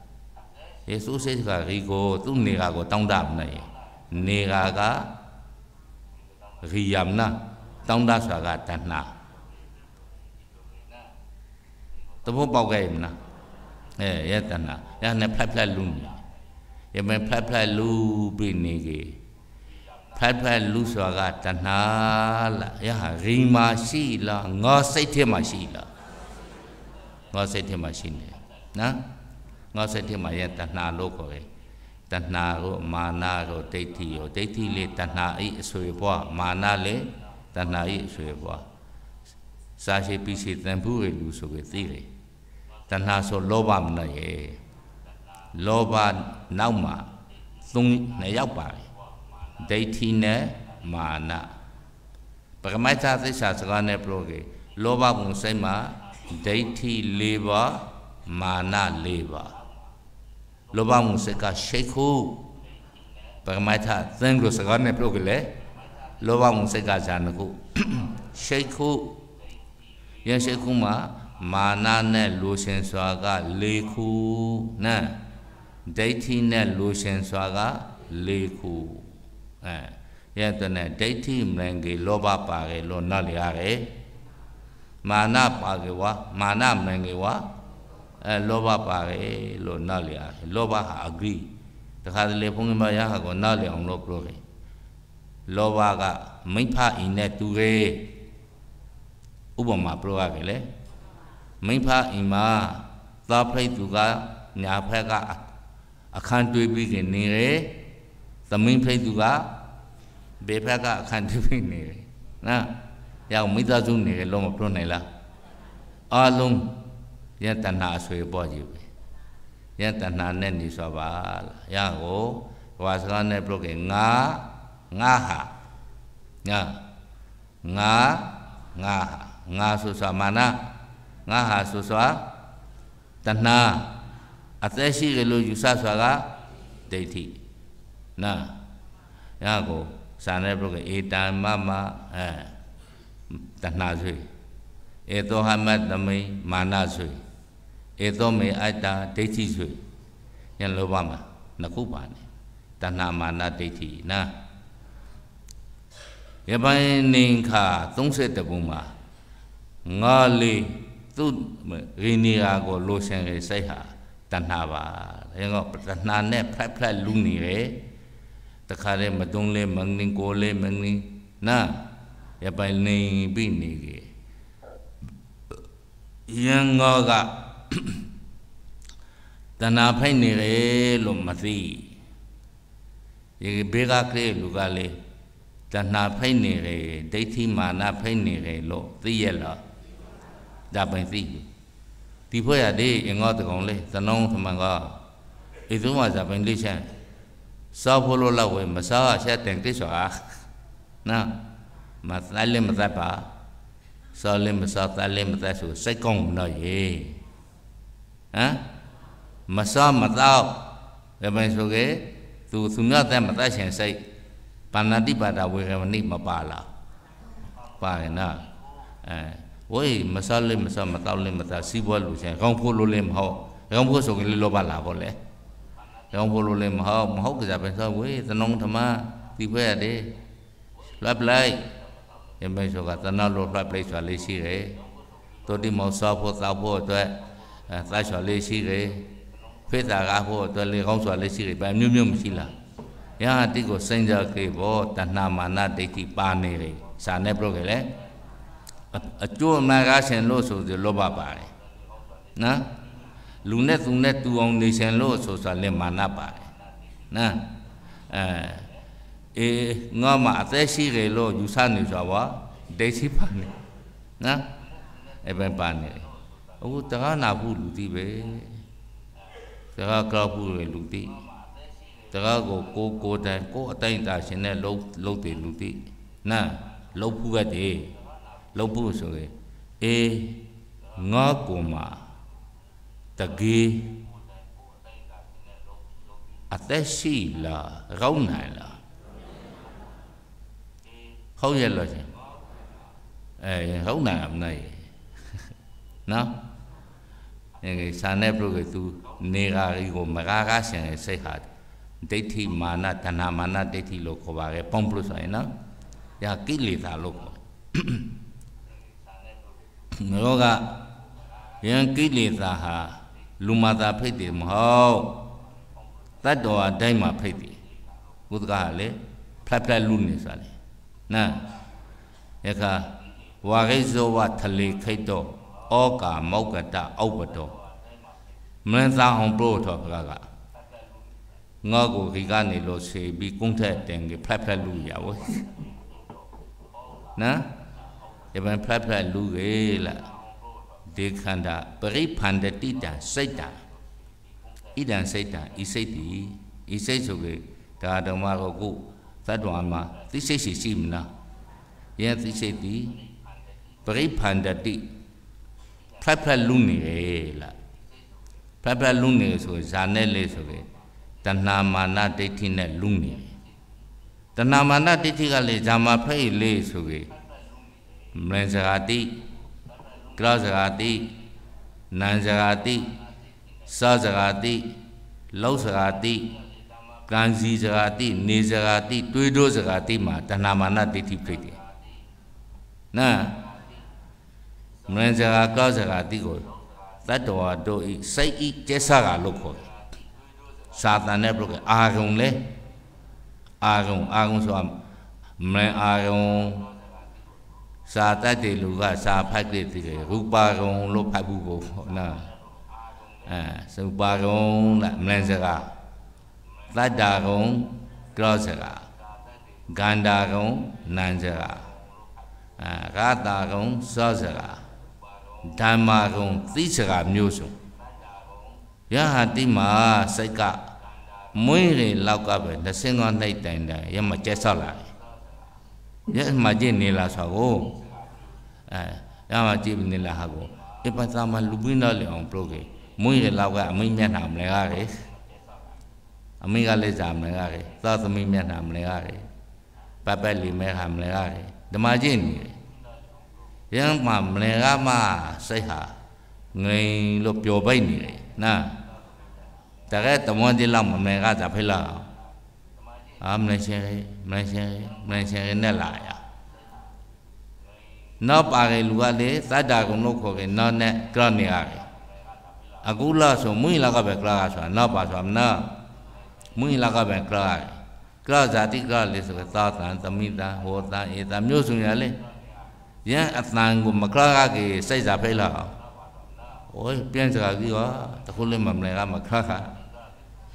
예수세가이거뚱네가고땅답나요네가가리암나땅다사가단나또뭐보게있나예예단나야네플랫플랫룬이예매플랫플랫루브리니게플랫플랫루서가단나라야리마시라너세트마시라너세트마시네나51မှာရဲ့တဏှာလို့ခေါ်တယ်တဏှာကိုမာနကိုဒိဋ္ဌိကိုဒိဋ္ဌိလေတဏှာဤအဆွေဘွားမာနလေတဏှာဤအဆွေဘွားစာရှိပိစီတန်ဖူးရဲ့လူဆိုပြီးသိတယ်တဏှာဆိုလောဘမနဲ့ရဲ့လောဘနောက်မှာသုံးနှစ်ယောက်ပါတယ်ဒိဋ္ဌိနဲ့မာနပရမိတ်သစ္စာစကားနဲ့ပြောကေလောဘဘုံစိတ်မှာဒိဋ္ဌိ၄ပါးမာန၄ပါးလောဘမှုစကရှိခုပရမတ္ထသင်္ကုစကားနဲ့ပြောကြလေလောဘမှုစကဇာနခုရှိခုယရှိခုမှာမာနနဲ့လိုရှင်စွာက၄ခုနဲ့ဒိဋ္ဌိနဲ့လိုရှင်စွာက၄ခုအဲယတနဲ့ဒိဋ္ဌိမင်္ဂေလောဘပါကေလို့နောက်လျားရဲမာနပါကေဝါမာနမင်္ဂေဝါအဲလောဘပါတယ်လို့နားလည်အားလောဘဟာအဂရိတခါတလေဘုန်းကြီးမရဟကိုနားလည်အောင်လို့ပြောတယ်လောဘကမိဖအင်းနဲ့တူတယ်ဥပမာပြောရတယ်လေမိဖအင်းမှာသားဖိတ်သူကညာဖက်ကအခန်းတွေးပြီးနေတယ်သမင်းဖိတ်သူကဘေဖက်ကအခန်းတွေးပြီးနေတယ်နော်ရောက်မိသားစုနေတယ်လို့မပြောနိုင်လားအလုံးယတနာဆွေပေါ်ကြည့်ပဲယတနာနဲ့နေဆိုပါလားရကိုဝါစကားနဲ့ပြုတ်ကငါငါဟာငါငါငါငါဆိုဆိုမာနာငါဟာဆိုဆိုတဏှာအသက်ရှိကလေးယူဆဆိုတာကဒိဋ္ဌိနာရကိုစာနဲ့ပြုတ်ကဧတံမမအဲတဏှာဆွေဧတောဟမတ်သမိမာနာဆွေဧသောမေအတ္တာဒိဋ္ဌိဆိုဉာဏ်လောဘမှာနှစ်ခုပါနေတဏှာမာနဒိဋ္ဌိနာယပိုင်းနေခါ31ပုံမှာငါလေးသူရင်းနေရာကိုလိုချင်ရစိတ်ဟာတဏှာပါဒါကြောင့်တဏှာနဲ့ဖက်ဖက်လူနေရတခါလေမတုံးလေမငင်းကိုလေမငင်းနာယပိုင်းနေပြီနေကြီးရန်ငေါကတဏှာဖိုက်နေတယ်လို့မသိဒီဘေကကလေးလူကလေးတဏှာဖိုက်နေတယ်ဒိဋ္ဌိမာနဖိုက်နေတယ်လို့သိရလားဒါပိုင်သိဒီဖွဲ့ရဒီငေါတကောင်လေးသနုံးထမန်ကဤသူမှာဇာပိုင်လေးချမ်းစောဖို့လို့လောက်ဝယ်မစောအချက်တင်ကိစ္စဟာနော်မသလည်းမသက်ပါ စောလည်းမစောသလည်းမသက်ဆိုစိတ်ကောင်းမလို့ရေဟမ်မစောမတော့ဘယ်မယ်ဆိုကေသူသူမြတ်တဲ့မတတ်ရှင်စိတ်ဗန္နတိပါဒဝေရမဏိမပါလားပါရင်နော်အဲဝေးမစောလေးမစောမတော့လေးမတတ်စီးပွားလူချင်းကောင်းဖို့လို့လေးမဟုတ်ကောင်းဖို့ဆိုရင်လေလောပါလာပေါ့လေကောင်းဖို့လို့လေးမဟုတ်မဟုတ်ကြပဲဆိုဝေးသနုံဓမ္မဒီဘက်ရတယ်လွတ်ပလိုက်ယမေဆိုကသနလို့လွတ်ပလိုက်ဆိုတာလေးရှိတယ်တို့ဒီမောစောဖို့သောက်ဖို့အတွက်သာချော်လေးရှိတယ်ဖိတာကားဖို့အတွက်လေကောင်းစွာလေးရှိတယ်ဘာမျိုးမျိုးမရှိလားယဟတိကိုစင်ကြကေဘောတဏမာနဒိဋ္ဌိပါနေတယ်စာနဲ့ပြုတ်ခဲ့လေအကျိုးအမှန်ကားရှင်လို့ဆိုဆိုလောဘပါတယ်နော်လူနဲ့သူနဲ့တူအောင်နေရှင်လို့ဆိုဆိုလင်မာနပါတယ်နော်အဲအေးငါမှအသက်ရှိတယ်လို့ယူဆနေဆိုပါဒိဋ္ဌိပါနေနော်အဲ့ဘယ်ပါနေလဲအခုတကားနာဘူးလူသိပဲတကားကောက်ဘူးလူသိတကားကိုကိုကိုတိုင်ကိုအတိုင်းတာရှင်နဲ့လှုပ်လှုပ်တယ်လူသိနာလှုပ်ဘူးကတည်းလှုပ်ဘူးဆိုရင်အေးငါကူမှာတကေးအသက်ရှိလားရောင်းနိုင်လားဟုတ်ရဲ့လားရှင်အဲဟုတ်နိုင်မနိုင်နော် साने प्रोगे तू नेगा को मगागा से से हाथ देथी माना तना माना देथी लोग को बागे पंपलो साए ना या की लेता लोग नरोगा यं की लेता हा लुमाता फेते महो तत्वा दाइमा फेते उदगा ले फ्लैप फ्लैप लूने साले ना यका वागे जोवा थले खैतो ဩကာမောက္ကတဥပ္ပတော mlenzang bro tho kaga nga go riga ni lo se bi kung the teng ge phap phap lu ya wo na ye ban phap phap lu ge la de khanda paripandati ta sait ta idan sait ta i sait ti i sait so ge da dhamma ko ku tat dwan ma ti sait si si mna ye ti sait ti paripandati phap phap lu ni ge la ဖက်ဖက်လူနေဆိုဇာနဲ့လေးဆိုပေတဏမာနဒိဋ္ဌိနဲ့လူနေတဏမာနဒိဋ္ဌိကလေဇာမဖဲ့လေးဆိုပေမလင်စရာတိကရစရာတိနန်စရာတိစစရာတိလောက်စရာတိကံစီစရာတိနေစရာတိတွေးတိုးစရာတိမှာတဏမာနဒိဋ္ဌိဖြစ်တယ်နာမလင်စရာကရစရာတိကိုတတ္တဝါတို့ဤစိတ်ဤကျဲဆကလို့ခေါ်တယ်စာတန်နဲ့ဘုကအာရုံလဲအာရုံအာရုံဆိုတာမလန်အာရုံစာတတ်တယ်လူကစာဖတ်ကြည့်တယ်ရူပါရုံလို့ဖတ်ဘူးပေါ့နော်အဲစူပါရုံလားမလန်စကားတတ္တာရုံကြောစကားဂန္ဓာရုံနန်စကားအဲရတာရုံစောစကားဓမ္မာကုံသိစကားမျိုးစုံယဟတိမှာစိတ်ကမွေးတွေလောက်ကပဲလက်စင်းကောင်းနှိပ်တိုင်တိုင်ရမကျက်ဆောက်လာရမကျင့်နေလားဆိုတော့အဲရမကျင့်နေလားဟာကိုအပ္ပသမလူပင်းတော့လေအောင်ပြုတ်ခဲ့မွေးတွေလောက်ကအမိမျက်နှာမလဲရတယ်အမိကလည်းစာမလဲရတယ်သာသမီမျက်နှာမလဲရတယ်ပပက်လီမဲဟာမလဲရတယ်ဓမ္မကျင့်နေတယ်ရမ်းမှမလင်ကမှစိတ်ဟာငြိမ်လို့ပျော်ပိတ်နေတယ်နာတကယ်တမွန်ဒီလောက်မမလင်ကသာဖိလာအာမလင်ရှင်ရေမလင်ရှင်ရေမလင်ရှင်ရေနဲ့လာရနောက်ပါကေလူကလေသတ္တာကုံလို့ခေါ်ကေနောက်နဲ့ကြောက်နေရတယ်အခုလာဆိုမွင်လာကပဲကလာဆိုတာနောက်ပါဆိုတာနာမွင်လာကပဲကလာကလာဇာတိကလာလေဆိုကသာသံသမိတာဟောတာဧတာမျိုးစုံရလေရန်အတန်ကိုမကလာကေစိတ်စာဖိတ်လာโอ้ยเปลี่ยนสกากี้ก็ตะคุเลยมาเมลก็มาคละค่ะ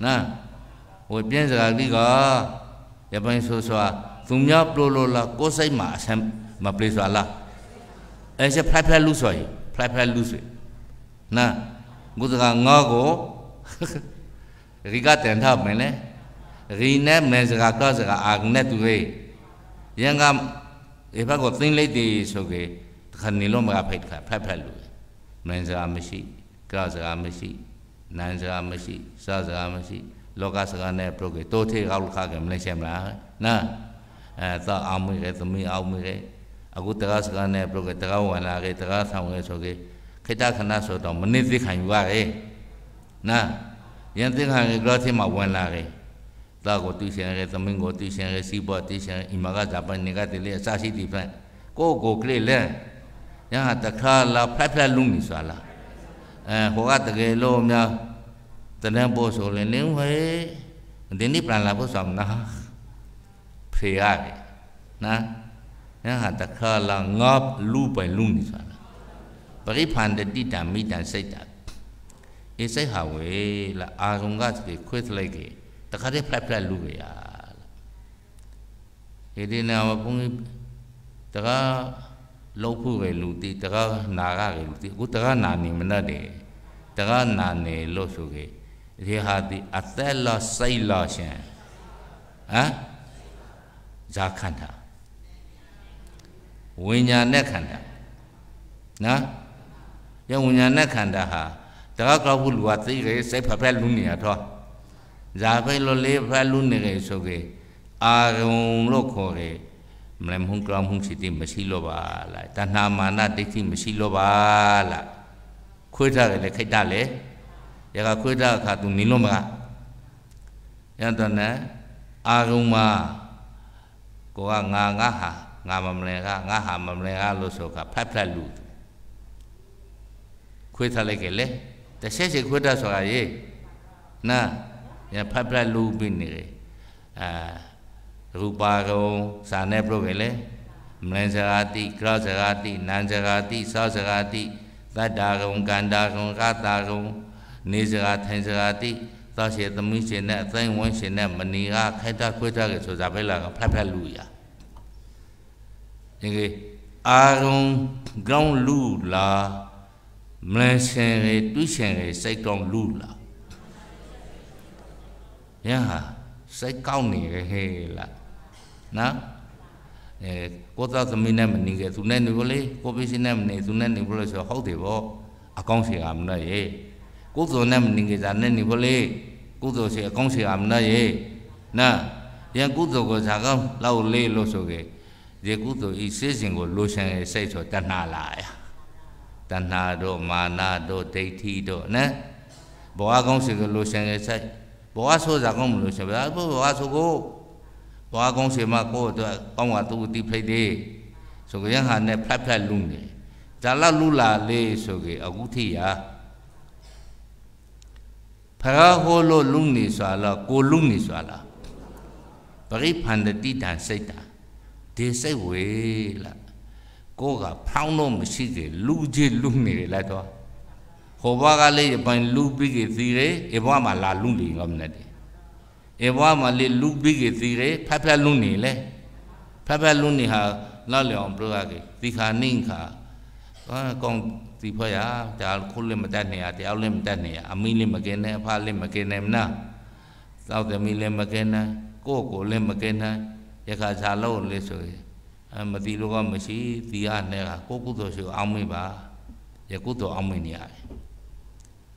นะโอ้ยเปลี่ยนสกากี้ก็ยะไปซัวซัวသူများပလိုလိုလားကိုယ်စိတ်မှာအဆမ်းမပလေးဆိုလားအဲချက်ဖလိုက်ဖက်လူဆိုရင်ဖလိုက်ဖက်လူဆိုနာငုစကငေါကိုရီကတန်ထားမင်းလေရီနဲ့မဲစကာကစကာအာနဲ့သူရေရန်ကဒီဘက်ကိုသိမ့်လိုက်တယ်ဆိုကေတခါနေလို့မကဖိတ်တခါဖက်ဖက်လို့မင်းစကားမရှိကစကားမရှိနန်းစကားမရှိစစကားမရှိလောကစကားနဲ့ပြုတ်ကေတိုးသေးကောက်ခါကေမလဲရှဲမလားနာအဲသာအောင်မိကေသမီးအောင်မိကေအခုတကားစကားနဲ့ပြုတ်ကေတကားဝင်လာကေတကားဆောင်ကေဆိုကေခိတခဏဆိုတော့မနစ်သိခံယူရကေနာယန်သိခံကေကြောသိမှာဝင်လာကေ Lago tu sere, domingo tu sere, sibo tu sere, imaga zapan nega tele, sasi ti fan. Ko go kle le. Ya ta kha la pla pla lung ni swa la. Eh ho ga ta ge lo mya. Ta na bo so le ne we. De ni plan la bo so na. Phe ya de. Na. Ya ha ta kha la ngap lu pai lung ni swa la. Pari phan de ti ta mi ta sai ta. E sai ha we la a rong ga ke khwet lai ke. တခါတည်းဖလက်ဖလက်လူရရဒီဒီနာမဘုန်းကြီးတကားလောက်ဖို့ပဲလူတီတကားနာကပဲလူတီအခုတကားနာနေမနဲ့တယ်တကားနာနေလို့ဆိုခဲ့ဒီဟာဒီအသက်လာစိတ်လာရှင်ဟမ်ဇာခန္ဓာဝိညာဉ်နဲ့ခန္ဓာနော်ရဝိညာဉ်နဲ့ခန္ဓာဟာတကားကောက်ဖို့လူကသိတယ်စိတ်ဖက်ဖက်လူနေရတော့ဇာဖိလိုလေးဖလူနေရေဆိုကေအာရုံလို့ခေါ်တယ်မလမုန်ကလမုန်စီတိမရှိလို့ပါလားတဏှာမာနဒိဋ္ဌိမရှိလို့ပါလားခွေးထားတယ်လေခိုက်တာလေရကခွေးထားအခါသူနင်းလို့မကရန်တနအာရုံမှာကိုကငါငါဟာငါမမလဲကငါဟာမမလဲကလို့ဆိုကဖတ်ဖတ်လူခွေးထားလိုက်ကြလေတဆက်စီခွေးထားဆိုတာရေးနာညာဖတ်ဖတ်လူပိနေလေအာရူပါကုံဇာနဲ့ပြုတ်ပဲလေမလင်ဇဂာတိကရဇဂာတိနန်ဇဂာတိစောဇဂာတိသတ္တာကုံကန္တာကုံကတာကုံနေဇဂာထိုင်ဇဂာတိသောရှိသမီးရှင်နဲ့အသိဝန်းရှင်နဲ့မဏီကခိုက်တာခွေးတာကဆိုတာပဲလားဖတ်ဖတ်လူရဒီကေအာရုံကောင်းလူလားမလင်ရှင်တွေသူရှင်တွေစိတ်ကောင်းလူလား။ညဟာစိတ်ကောက်နေရဲ့ဟဲ့လား။နော်။အဲကိုသားသမီးနဲ့မနေခဲ့သူနဲ့နေဘူးလေ။ကိုပစ္စည်းနဲ့မနေသူနဲ့နေဘူးလို့ဆိုဟုတ်တယ်ဗော။အကောင်းစီကမနဲ့ရေ။ကိုစုံနဲ့မနေခဲ့တာနဲ့နေဘူးလေ။ကိုစုံစီအကောင်းစီကမနဲ့ရေ။နော်။ရန်ကိုစုံကိုဇာကောင်းလောက်လေးလို့ဆိုခဲ့။ဒီကုသိုလ်ဤစေစဉ်ကိုလိုချင်ရဲ့စိတ်ဆိုတဏှာလာရ။တဏှာတို့မာနတို့ဒိဋ္ဌိတို့နော်။ဘဝကောင်းစီကိုလိုချင်ရဲ့စိတ်။ဘဝဆိုးစားကောင်းမလို့ဆိုဗျာဘဝဆိုးကိုဘဝကောင်းစေမှာကိုတော့ကောင်းကသူတီဖိတ်သေးဆိုကြရင်ဟာနဲ့ဖက်ဖက်လူနေဇာလလူလာလေးဆိုကြအခုထိရာဖရာဟိုလိုလူနေဆိုလာကိုလူနေဆိုလာပရိဖန္တတိတံစိတ်တာဒီစိတ်ဝေးလာကိုကဖောင်းလို့မရှိသေးလူကြီးလူနေလေလာတော့ဟောဘွားကလေးပိုင်လူပိကေသီရဲအဘွားမှာလာလူနေကောင်းနေတယ်အဘွားမှာလေလူပိကေသီရဲဖက်ဖက်လူနေလေဖက်ဖက်လူနေဟာလောက်လျောင်ပြုရကေသီခာနင်းခာဟာကောင်သီဖွဲ့ရဒါခိုးလည်းမတတ်နေရတရားလည်းမတတ်နေရအမီးလည်းမကင်းနဲ့အဖလည်းမကင်းနဲ့မနာသောက်သမီးလည်းမကင်းနဲ့ကိုယ့်ကိုယ်လည်းမကင်းနဲ့ရခါစားလို့လေဆိုရင်မတိလို့ကမရှိသီရနဲ့ကကိုကုသိုလ်ရှိအောင်မေးပါယကုသိုလ်အောင်မေးနေရတယ်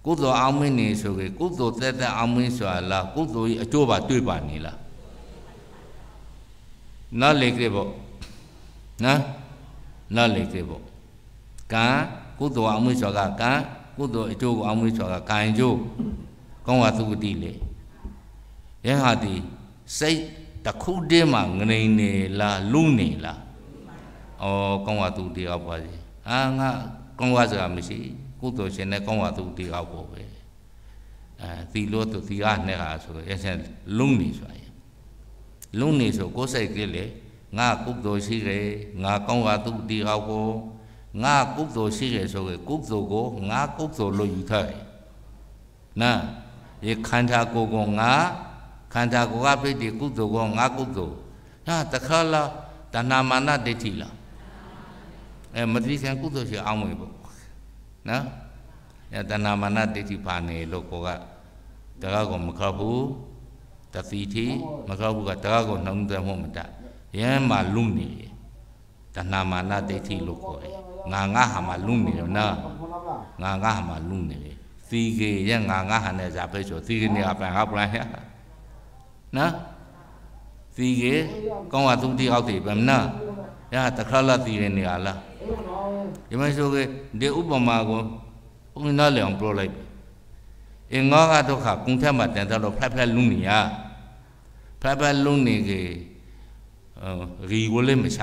ကုသိုလ်အောင်မင်းနေဆိုကေကုသိုလ်သက်သက်အောင်မင်းဆိုလားကုသိုလ်ကြီးအကျိုးပါတွေ့ပါနေလားနားလေကြပေါ့နားနားလေကြပေါ့ကံကုသိုလ်အောင်မင်းဆိုတာကံကုသိုလ်အကျိုးကိုအောင်မင်းဆိုတာကံအကျိုးကောင်းဝသုတိလေယဟတိစိတ်တခုတည်းမှာငနေနေလားလူနေလားဩကောင်းဝသုတိရောက်ပါစေဟာငါကောင်းဝဆိုတာမရှိဘူးကုသိုလ်ရှင်နဲ့ကောင်းဝါသူတယောက်ကိုပဲအဲသီလောသူသီလနဲ့ဟာဆိုရင်အဲလုံနေဆိုရင်လုံနေဆိုကိုယ်စိတ်ကလေးငါကုသိုလ်ရှိတယ်ငါကောင်းဝါသူတယောက်ကိုငါကုသိုလ်ရှိတယ်ဆိုရင်ကုသိုလ်ကိုငါကုသိုလ်လို့ယူထားတယ်နာရခန္ဓာကိုယ်ကငါခန္ဓာကိုယ်ကဖြစ်တဲ့ကုသိုလ်ကငါကုသိုလ်ဟာတခါလားတဏမာနဒိဋ္ဌိလားအဲမသိခင်ကုသိုလ်ရှိအောင်မယ်ပေါ့နော်အဲတဏမာနတိတိပါနေလို့ကိုကတရားကိုမခောက်ဘူးတတိတိမခောက်ဘူးကတရားကိုနှုံးတယ်မှမတရမ်းမှာလုံနေတဏမာနတိတိလို့ခေါ်တယ်ငါငါဟာမှာလုံနေတယ်နော်ငါငါဟာမှာလုံနေတယ်သီကေရငါငါဟာနဲ့ဇာပဲဆိုသီကေနေကပန်ဟောက်ပလန်ဟဲ့နော်သီကေကောင်းဝသုတိအောက်တိဗမနာရတခါလာသီကေနေလားဒီမဆိုကေဒီဥပမာကိုဦးနာလေအောင်ပြောလိုက်အင်္ဂါကဒုက္ခကုံထက်မှာတန်တယ်လို့ဖက်ဖက်လုံးနေရဖက်ဖက်လုံးနေကေရီကိုလည်းမချ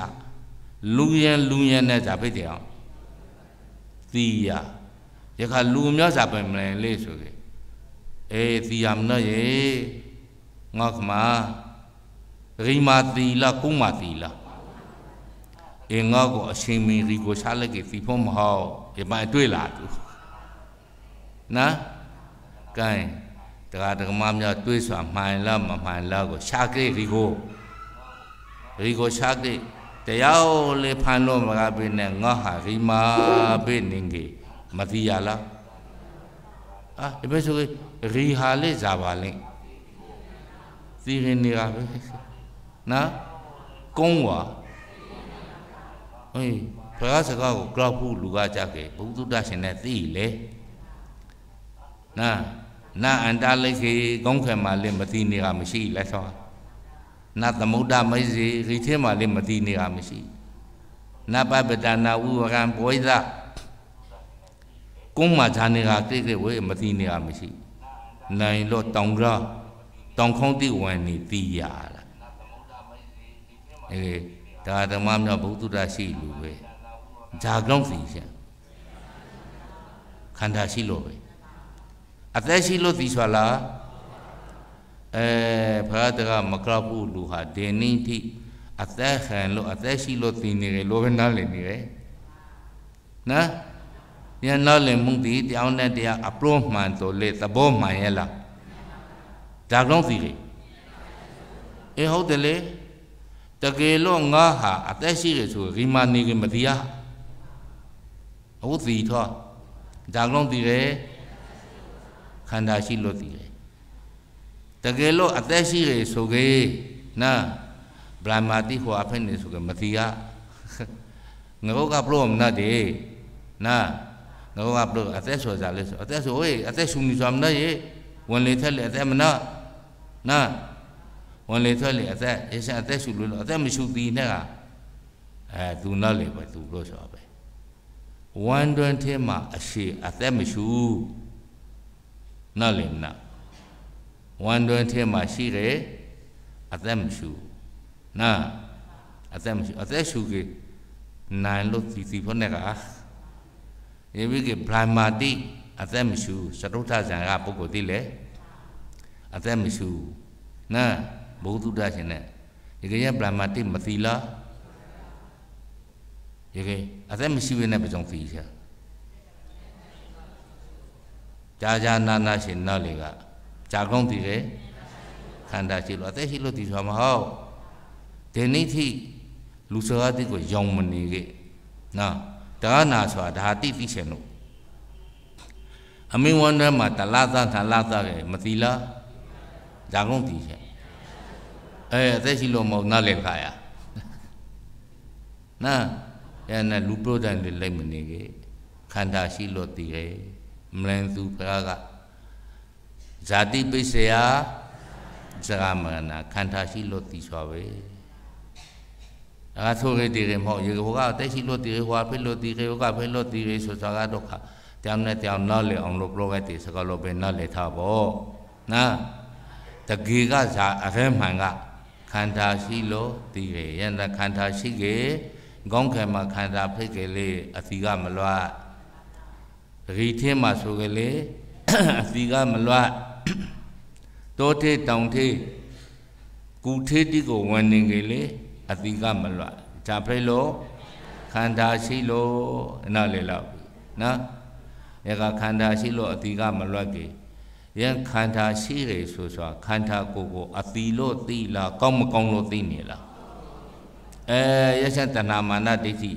လူရန်လူရန်နဲ့ဇာဖိတ်တယ်အောင်သီယာယခါလူမျိုးဇာပိုင်မလဲလေဆိုကေအေးသီယာမနော်ရေငေါကမာရီမာသီလာကုမာသီလာเองก็ก็ชิมีรีโกชาเลกิติพ่อมหาเอไปด้วยล่ะตูนะไกတရားဓမ္မများတွေးဆွာမှန်လားမမှန်လားကိုရှာကြည့်ရီကိုရီကိုရှာကြည့်တရားလေဖန်လို့မကပြင်းနဲ့ငါဟာရီမာပြင်းနေကြီးမသိရလားအာဒီပဲဆိုရီဟာလေဇာပါလင့်စီရင်နေတာပဲနော်ကုန်းွာအေးဘုရားစကားကိုကြောက်ဖို့လူကကြခဲ့ဘုသူတ္တရှင်နဲ့သိလေနာနာအန္တလိခေကောင်းခံမှလည်းမသိနေကမရှိလက်ဆောင်နာသမုဒ္ဒမိစေရိထဲမှလည်းမသိနေကမရှိနာပပတနာဝဝကံဘောဇကုံမဇာနေကတိတ်တိတ်ဝေးမသိနေကမရှိနိုင်လို့တောင်ကြောတောင်ခုံးတိဝန်နေသိရလားအေးဒါဓမ္မမြောက်ဘုသူတရှိလူပဲဂျာကောင်စီရှင်ခန္ဓာရှိလို့ပဲအသက်ရှိလို့သိဆိုလားအဲဖရာတကမကရဘူးလူဟာဒေနိတိအသက်ခံလို့အသက်ရှိလို့သိနေတယ်လို့ပဲနားလည်နေတယ်နော်ဉာဏ်နားလည်မှုဒီတရားနဲ့တရားအပရောမှန်တော်လေသဘောမှန်ရဲ့လားဒါကောင်စီလေအေးဟုတ်တယ်လေတကယ်လို့ငါဟာအသက်ရှိတယ်ဆိုရီမာနေကမဒီယာအဝတီထောဒါကလုံးတည်တယ်ခန္ဓာရှိလို့တည်တယ်တကယ်လို့အသက်ရှိတယ်ဆိုကေနာဗြဟ္မာတိဟောအဖက်နေဆိုကေမဒီယာငရုကပလို့မနာတေနာငရုကပလို့အသက်ဆိုကြလဲဆိုအသက်ဆိုဟေးအသက်ရှုနေဆိုမနာရေဝင်လေထက်လေအသက်မနာနာဝင်လေထွက်လေအသက်ရေရှာအသက်ရှူလို့လို့အသက်မရှူသေးနဲ့ကအဲသူနောက်လေပဲသူလို့ဆိုတာပဲဝမ်းတွန်းထဲမှာအရှိအသက်မရှူနောက်လေနောက်ဝမ်းတွန်းထဲမှာရှိတယ်အသက်မရှူနာအသက်မရှူအသက်ရှူကေနိုင်လို့ဒီဒီဖို့နဲ့ကယေဘိကေဗြဟ္မာတိအသက်မရှူသတုထဇံကပုဂ္ဂိုလ်တိလေအသက်မရှူနာဘုသူဒ္ဒရှင်နဲ့ဒီကရပလာမတိမသီလာဒီကအသက်မရှိဘဲနဲ့ပကြုံသီရှာကြာကြာနာနာရှင်နောက်လေကကြာကောင်းသီတယ်ခန္ဓာရှိလို့အသက်ရှိလို့သီဆိုတာမဟုတ်ဒီနေ့ထိလူစောအတိကိုရောင်မနေခဲ့နော်ဒါနာဆိုတာဒါတိသိရှင်လို့အမင်းဝန်ထဲမှာတလားသားခလားသားကမသီလားဇာကုံတည်ရှင်အဲအသက်ရှိလို့မဟုတ်နားလေခါရနာရနလူပရိုဒန်လေးလိုက်မနေကေခန္ဓာရှိလို့တည်ရဲ့မလန်သူဖရာကဇာတိပိစယာဇဂမနာခန္ဓာရှိလို့တည်စွာပဲအာသောရေတိရေမဟုတ်ရေဘောကတက်ရှိလို့တိရေဟွာဖိလို့တိရေဟောကဖိလို့တိရေဆိုစွာကဒုက္ခတောင်နဲ့တောင်နော်လေအောင်လို့ပရောဂတ်တိစကလို့ပဲနော်လေထားပေါ့နာတကေကဇာအခဲမှန်ကခန္ဓာရှိလို့သိတယ်ယန္တခန္ဓာရှိကေကောင်းခံမှာခန္ဓာဖိတ်ကလေးအစီကမလွတ်တတိထင်းမှာဆိုကလေးအစီကမလွတ်တောထေတောင်ထေကုထေတိကိုဝန်နေကလေးအတိကမလွတ်ဂျာဖိလို့ခန္ဓာရှိလို့နားလေလောက်နော်ဧကခန္ဓာရှိလို့အတိကမလွတ်ကြီးယံခန္ဓာရှိတယ်ဆိုဆိုတာခန္ဓာကိုယ်ကိုအတိလို့သိလားကောင်းမကောင်းလို့သိနေလားအဲယရှတဏမာနဒိဋ္ဌိ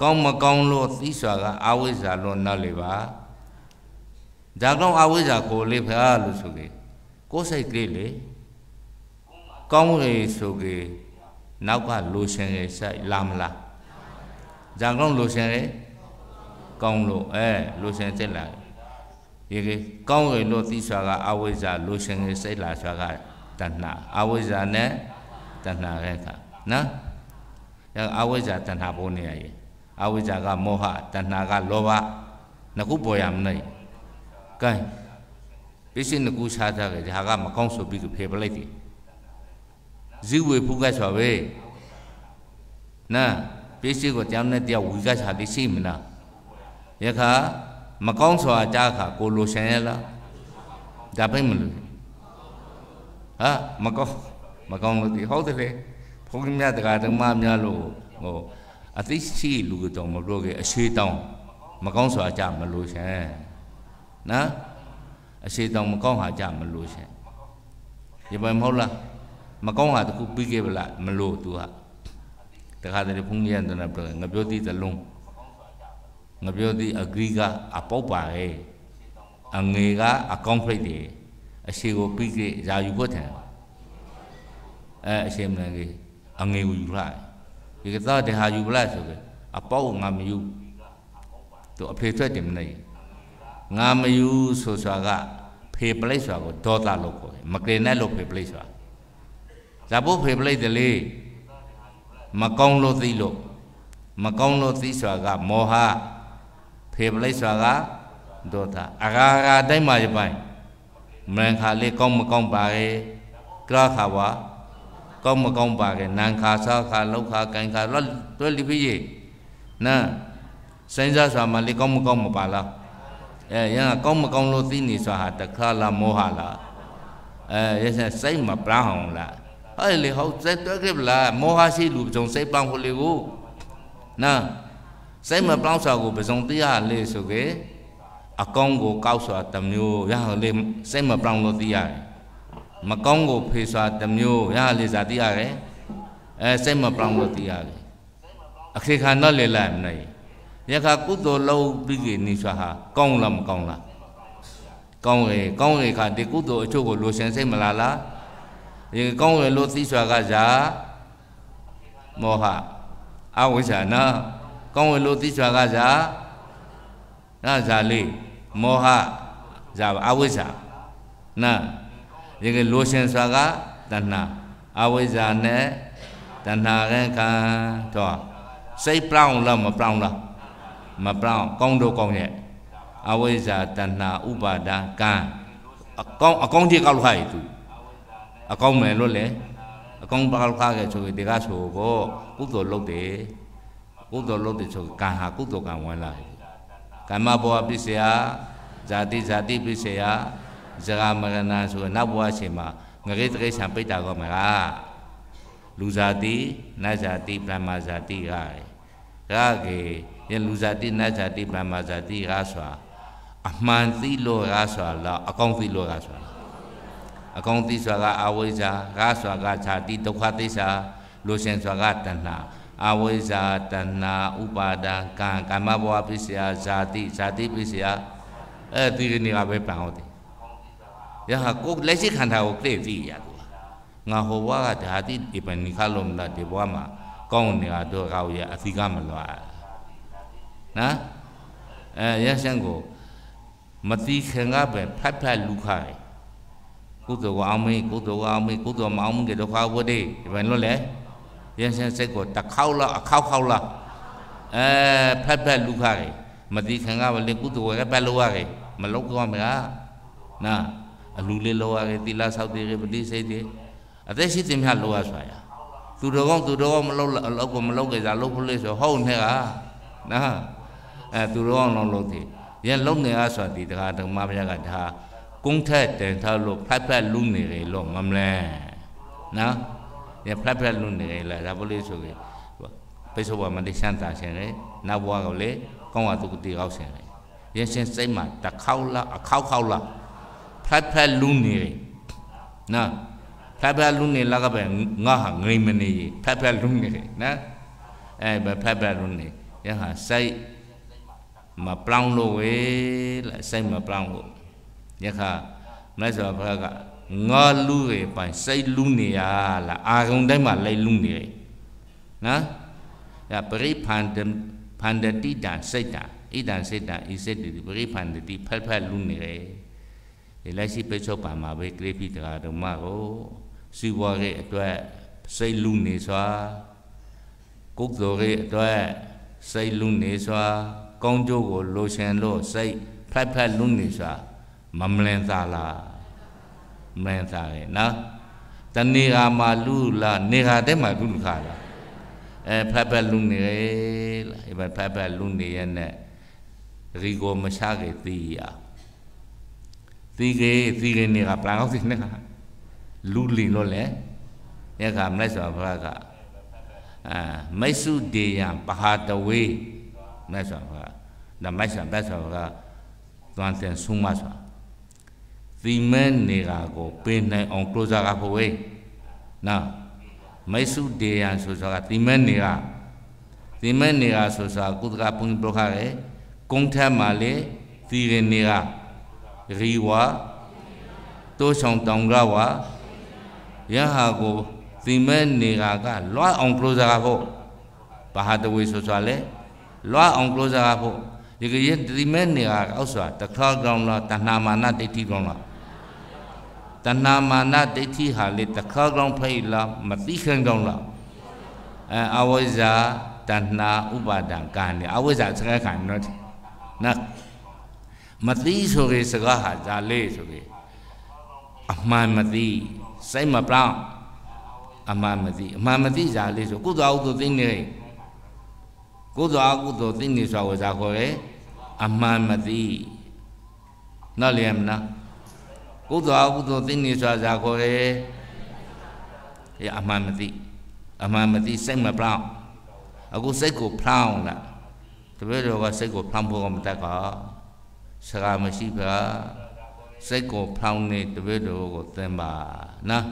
ကောင်းမကောင်းလို့သိစွာကအဝိဇ္ဇာလို့နားလေပါဒါကြောင့်အဝိဇ္ဇာကိုလေဖာလို့ဆိုကြကိုယ်စိတ်ကလေးလေကောင်းလေဆိုကြနောက်ကလိုရှင်ရဲ့စိတ်လာမလားဒါကြောင့်လိုရှင်ရဲ့ကောင်းလို့အဲလိုရှင်တက်လာတယ်ဒီလေကောင်းကင်လို့သိစွာကအဝိဇ္ဇာလိုရှင်ကြီးစိတ်လာစွာကတဏှာအဝိဇ္ဇာနဲ့တဏှာရဲ့ကနော်အဲအဝိဇ္ဇာတဏှာဘုံနေရည်အဝိဇ္ဇာကမောဟတဏှာကလောဘနှစ်ခုပေါ်ရမနိုင်ကဲပစ္စည်းနှစ်ခုစားတာကဒါကမကောင်းဆိုပြီးဖေပလိုက်တယ်ဇီဝေဖုကတ်ဆိုပဲနာပစ္စည်းကိုတောင်းတဲ့တရားဝီကတ်စားပြီးရှိမလားယခါမကောင်းစွာကြားခါကိုလိုချင်ရလားဒါပဲမလို့ဟာမကောင်းမကောင်းလို့ဒီဟုတ်တယ်လေဘုန်းကြီးများတရားဓမ္မများလို့ဟိုအသိရှိလူတော်မလို့ခဲ့အရှိတောင်းမကောင်းစွာကြားမလို့ချင်နော်အရှိတောင်းမကောင်းဟာကြားမလို့ချင်ဒီပဲမဟုတ်လားမကောင်းတာတခုပြီးခဲ့ဗလားမလို့ तू ကတခါတည်းဘုန်းကြီးရတဲ့နာပြောငါပြောသေးသလုံးငပြောသည်အဂိကအပေါက်ပါရဲ့အငေကအကောင့်ဖိတ်တယ်အရှိကိုပြီးကြရာယူဖို့ထံအဲအရှိမလန်ကြီးအငေကိုယူလိုက်ဒီကသားတဟာယူပလိုက်ဆိုကြအပေါက်ကငါမယူသူအဖေထွက်တယ်မနေငါမယူဆိုစွာကဖေပလိတ်စွာကိုဒေါသလို့ခေါ်တယ်မကရင်နဲ့လို့ဖေပလိတ်စွာဇာဘုဖေပလိတ်တလေမကောင်းလို့သိလို့မကောင်းလို့သိစွာကမောဟဖေမလိတ်စွာကဒေါသအဂါဂါတိုင်းမှာရပိုင်မန်ခါလေးကောင်းမကောင်းပါရဲ့ကရခါဝါကောင်းမကောင်းပါရဲ့နန်ခါဆောက်ခါလောက်ခါကန်ခါလောတွဲလိဖိရေနာစိမ်းစားစွာမှာလေးကောင်းမကောင်းမပါလားအဲရန်ကကောင်းမကောင်းလို့သိနေစွာဟာတခါလားမောဟလားအဲရစစိတ်မပန်းအောင်လားအဲ့လေဟုတ်စိတ်တွဲကြလားမောဟရှိလူကြုံစိတ်ပန်းဟိုလေကိုနာစိတ်မပလောင်စွာကိုပဇုံတရားလေးဆိုကေအကောင်းကိုကောက်စွာတစ်မျိုးရဟလေးစိတ်မပလောင်လို့သိရတယ်မကောင်းကိုဖေစွာတစ်မျိုးရဟလေးစာသိရတယ်အဲစိတ်မပလောင်လို့သိရတယ်အခေခံတော့လေလိုက်မနိုင်ယခကုသိုလ်လုပ်ပြီးကေနိစွာဟာကောင်းလားမကောင်းလားကောင်းလေကောင်းလေခါဒီကုသိုလ်အချို့ကိုလိုရှင်စိတ်မလားလားဒီကောင်းလေလို့သိစွာကဇာမောဟအဝိဇ္ဇာနော်ကောင်းဝင်လို့သိချွာကဇာနာဇာလေးမောဟဇာအဝိဇ္ဇာနာဒီကလိုရှင်စွာကတဏှာအဝိဇ္ဇာနဲ့တဏှာကံကံတော့စိတ်ပြောင်းလားမပြောင်းလားမပြောင်းကောင်းတော့ကောင်းရဲ့အဝိဇ္ဇာတဏှာဥပါဒံကံအကောင်းအကောင်းကြီးကောက်ခိုင်းသူအကောင်းမယ်လို့လေအကောင်းပါလောက်ခဲ့ဆိုဒီကဆိုဘောကုသိုလ်လုပ်တယ်ကုသိုလ်လုပ်တဲ့ဆိုကံဟာကုသိုလ်ကံဝင်လာတယ်။ကမ္မဘဝပစ္စယဇာတိဇာတိပစ္စယဇရာမရဏဆိုနောက်ဘဝရှင်မှာငရေတရေဆံပိတ်တာကောမှာလူဇာတိနတ်ဇာတိဗြဟ္မဇာတိဟာရကေယလူဇာတိနတ်ဇာတိဗြဟ္မဇာတိဟာဆိုအမှန်သီလောကဆိုလားအကောင်းသီလောကဆိုလားအကောင်းသီစွာကအဝိဇ္ဇာရာစွာကဇာတိဒုက္ခသစ္စာလူရှင်စွာကတဏှာအဝိဇ္ဇာတဏှာဥပါဒာကံကာမဘဝပစ္စယဇာတိဇာတိပစ္စယအဲ့ဒီနေ့ကပဲပန်ဟုတ်တယ်။ယဟာကိုလက်ရှိခန္ဓာကိုပြည့်သိရကွာ။ငါဟောဘဝကဓာတိဒီပန်ခါလုံးလာဒီဘဝမှာကောင်းနေတာတော့ကောက်ရအစီကမလွာ။နော်။အဲရရှန်ကိုမတိခင်ကပဲဖတ်ဖတ်လူခိုင်ကုသိုလ်ကအောင်မေးကုသိုလ်ကအောင်မေးကုသိုလ်မအောင်မေးကတော့ခါဘဝတည်းဒီပန်လို့လဲ။ရင်းစင်စိတ်ကိုတစ်ခေါက်လောက်အခေါက်ခေါက်လောက်အဲဖက်ဖက်လူခရယ်မတိခံကလည်းကုသဝရပတ်လို့ရတယ်မလောက်ကောမလားနာအလူလေးလောက်ရတယ်သီလဆောက်တည်ရပတိစိတ်တည်အသက်ရှိတင်မြလောက်ရဆွာရသူတော်ကောင်းသူတော်ကောင်းမလောက်အလောက်ကိုမလောက်ကြစားလောက်ဖို့လေးဆိုဟုတ်နေကနာအဲသူတော်ကောင်းလောက်လောက်တည်ရန်လုံနေအားဆိုဒီတရားဓမ္မဘုရားကဒါကုန်းထက်တန်ထလို့ဖတ်ဖတ်လူနေတယ်လို့မမလဲနော်ရဖလက်ဖလက်လွန်းနေတယ်လားဒါပလေးဆိုရင်ပိတ်ဆို့ဘဝမှာတိချမ်းသာရှင်တယ်နောက်ဘဝကလည်းကောင်းဝသူကတိကောက်ရှင်တယ်ရရှင်စိတ်မှာတခေါက်လားအခေါက်ခေါက်လားဖလက်ဖလက်လွန်းနေတယ်နော်ဖလက်ဖလက်လွန်းနေလားကပဲငါဟာငိမ့်မနေဖလက်ဖလက်လွန်းနေတယ်နော်အဲဖလက်ဖလက်လွန်းနေရဟာစိတ်မပလောင်လို့ဝေးလားစိတ်မပလောင်လို့ယခမလဲဆိုဘုရားကငါလူတွေပိုင်စိတ်လူနေရလားအာရုံတိုင်းမှာလိုက်လူနေနော်ဒါပရိဖန်တဖန်တတိတံစိတ်တံဣဒံစိတ်တံဣစိတ်တိပရိဖန်တတိဖက်ဖက်လူနေတယ်ဒီလက်ရှိပိတ်ချုပ်ပါမှာပဲကရိပိတရာဓမ္မကိုစီဝါရဲ့အတွက်စိတ်လူနေစွာကုသိုလ်ရဲ့အတွက်စိတ်လူနေစွာ ကောင်းကျိုးကိုလိုချင်လို့စိတ်ဖက်ဖက်လူနေစွာမမလင်သာလားမင်းသားတယ်နော်တနေဟာမှာလူလာ နေဟာတဲ့မှာလူလူခါလာအဲဖတ်ဖတ်လူနေလာအဲဖတ်ဖတ်လူနေရနဲ့ရီကိုမရှာခဲ့သေးရသီကေသီကေနေကပလန်အောင်စင်းနေကလူလင်လို့လေရကမလိုက်ဆိုဘုရားကအာမိတ်စုတေယံပဟာတဝေမလိုက်ဆိုဘုရားဒါမိုက်ဆံဘက်ဆိုဘုရားသွန်တင်ဆုံးမဆိုသီမဲနေတာကိုပေးနိုင်အောင်ကလိုဇာကဖို့ဝေးနော်မိတ်စုဒေယံဆိုဆိုတာသီမဲနေတာသီမဲနေတာဆိုဆိုတာကုသကပုန်ပရခရဲကုံထမလေးသီရင်နေတာရီဝါတိုးဆောင်တောင်ကဝါယဟာကိုသီမဲနေတာကလွှတ်အောင်ကလိုဇာကဖို့ဘာဟာတဝေဆိုဆိုတာလေလွှတ်အောင်ကလိုဇာကဖို့ဒီကရတိမဲနေတာအောက်ဆိုတာတခါကောင်လားတဏှာမာနတိတ်တိကောင်လားတဏမာနဒိဋ္ဌိဟာလေတခါကောင်းဖိတ်လားမသိခင်ကောင်းလားအဲအဝိဇ္ဇာတဏဥပါဒံကံလေအဝိဇ္ဇာစကားခံနော်နာမသိဆိုရေစကားဟာဇာလေဆိုရေအမှန်မသိစိတ်မပြောင်းအမှန်မသိအမှန်မသိဇာလေဆိုကုသိုလ်အကုသိုလ်သိနေကုသိုလ်အကုသိုလ်သိနေဆိုဝဇာခေါ်ရေအမှန်မသိနော်လေမနာကုသိုလ်အကုသိုလ်သိနေစွာဇာခေါ်တယ်။ရအမှန်မသိအမှန်မသိစိတ်မပြောင်းအခုစိတ်ကိုဖောင်းလာတပည့်တော်ကစိတ်ကိုဖောင်းဖို့ကမတတ်ပါစကားမရှိပါစိတ်ကိုဖောင်းနေတပည့်တော်ကိုသင်ပါနော်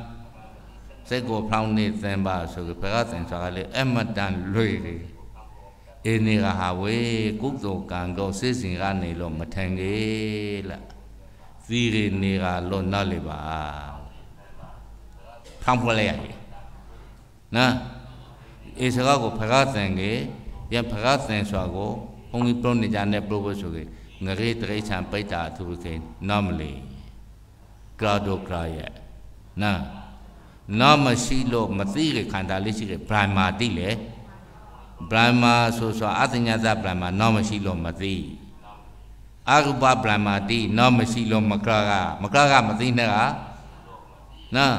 စိတ်ကိုဖောင်းနေသင်ပါဆိုပြီးဘုရားသင်စာကလေးအမတန်လွေတယ်အင်းနေကဟာဝေကုသိုလ်ကံကိုစိတ်စဉ်ကနေလို့မထင်ကြီးလားသီရိနေကလွန်နာလေပါဖမ်းဖွင့်လိုက်ရတယ်နော်ဧစကကိုဖကသင်ကေပြန်ဖကသင်စွာကိုဘုံကြီးပြုံးနေကြတဲ့ proposal ဆိုကေငရေတရိချံပိတ္တာသူကေ normally ကရာဒိုကရာရဲ့နော်နာမရှိလို့မသိတဲ့ခန္ဓာလေးရှိတဲ့ဗြဟ္မာတိလေဗြဟ္မာဆိုဆိုအတ္တညာသဗြဟ္မာနာမရှိလို့မသိဘူးအရူပဗြဟ္မာတိနောမရှိလို့မကရကမကရကမသိနဲ့ကနော်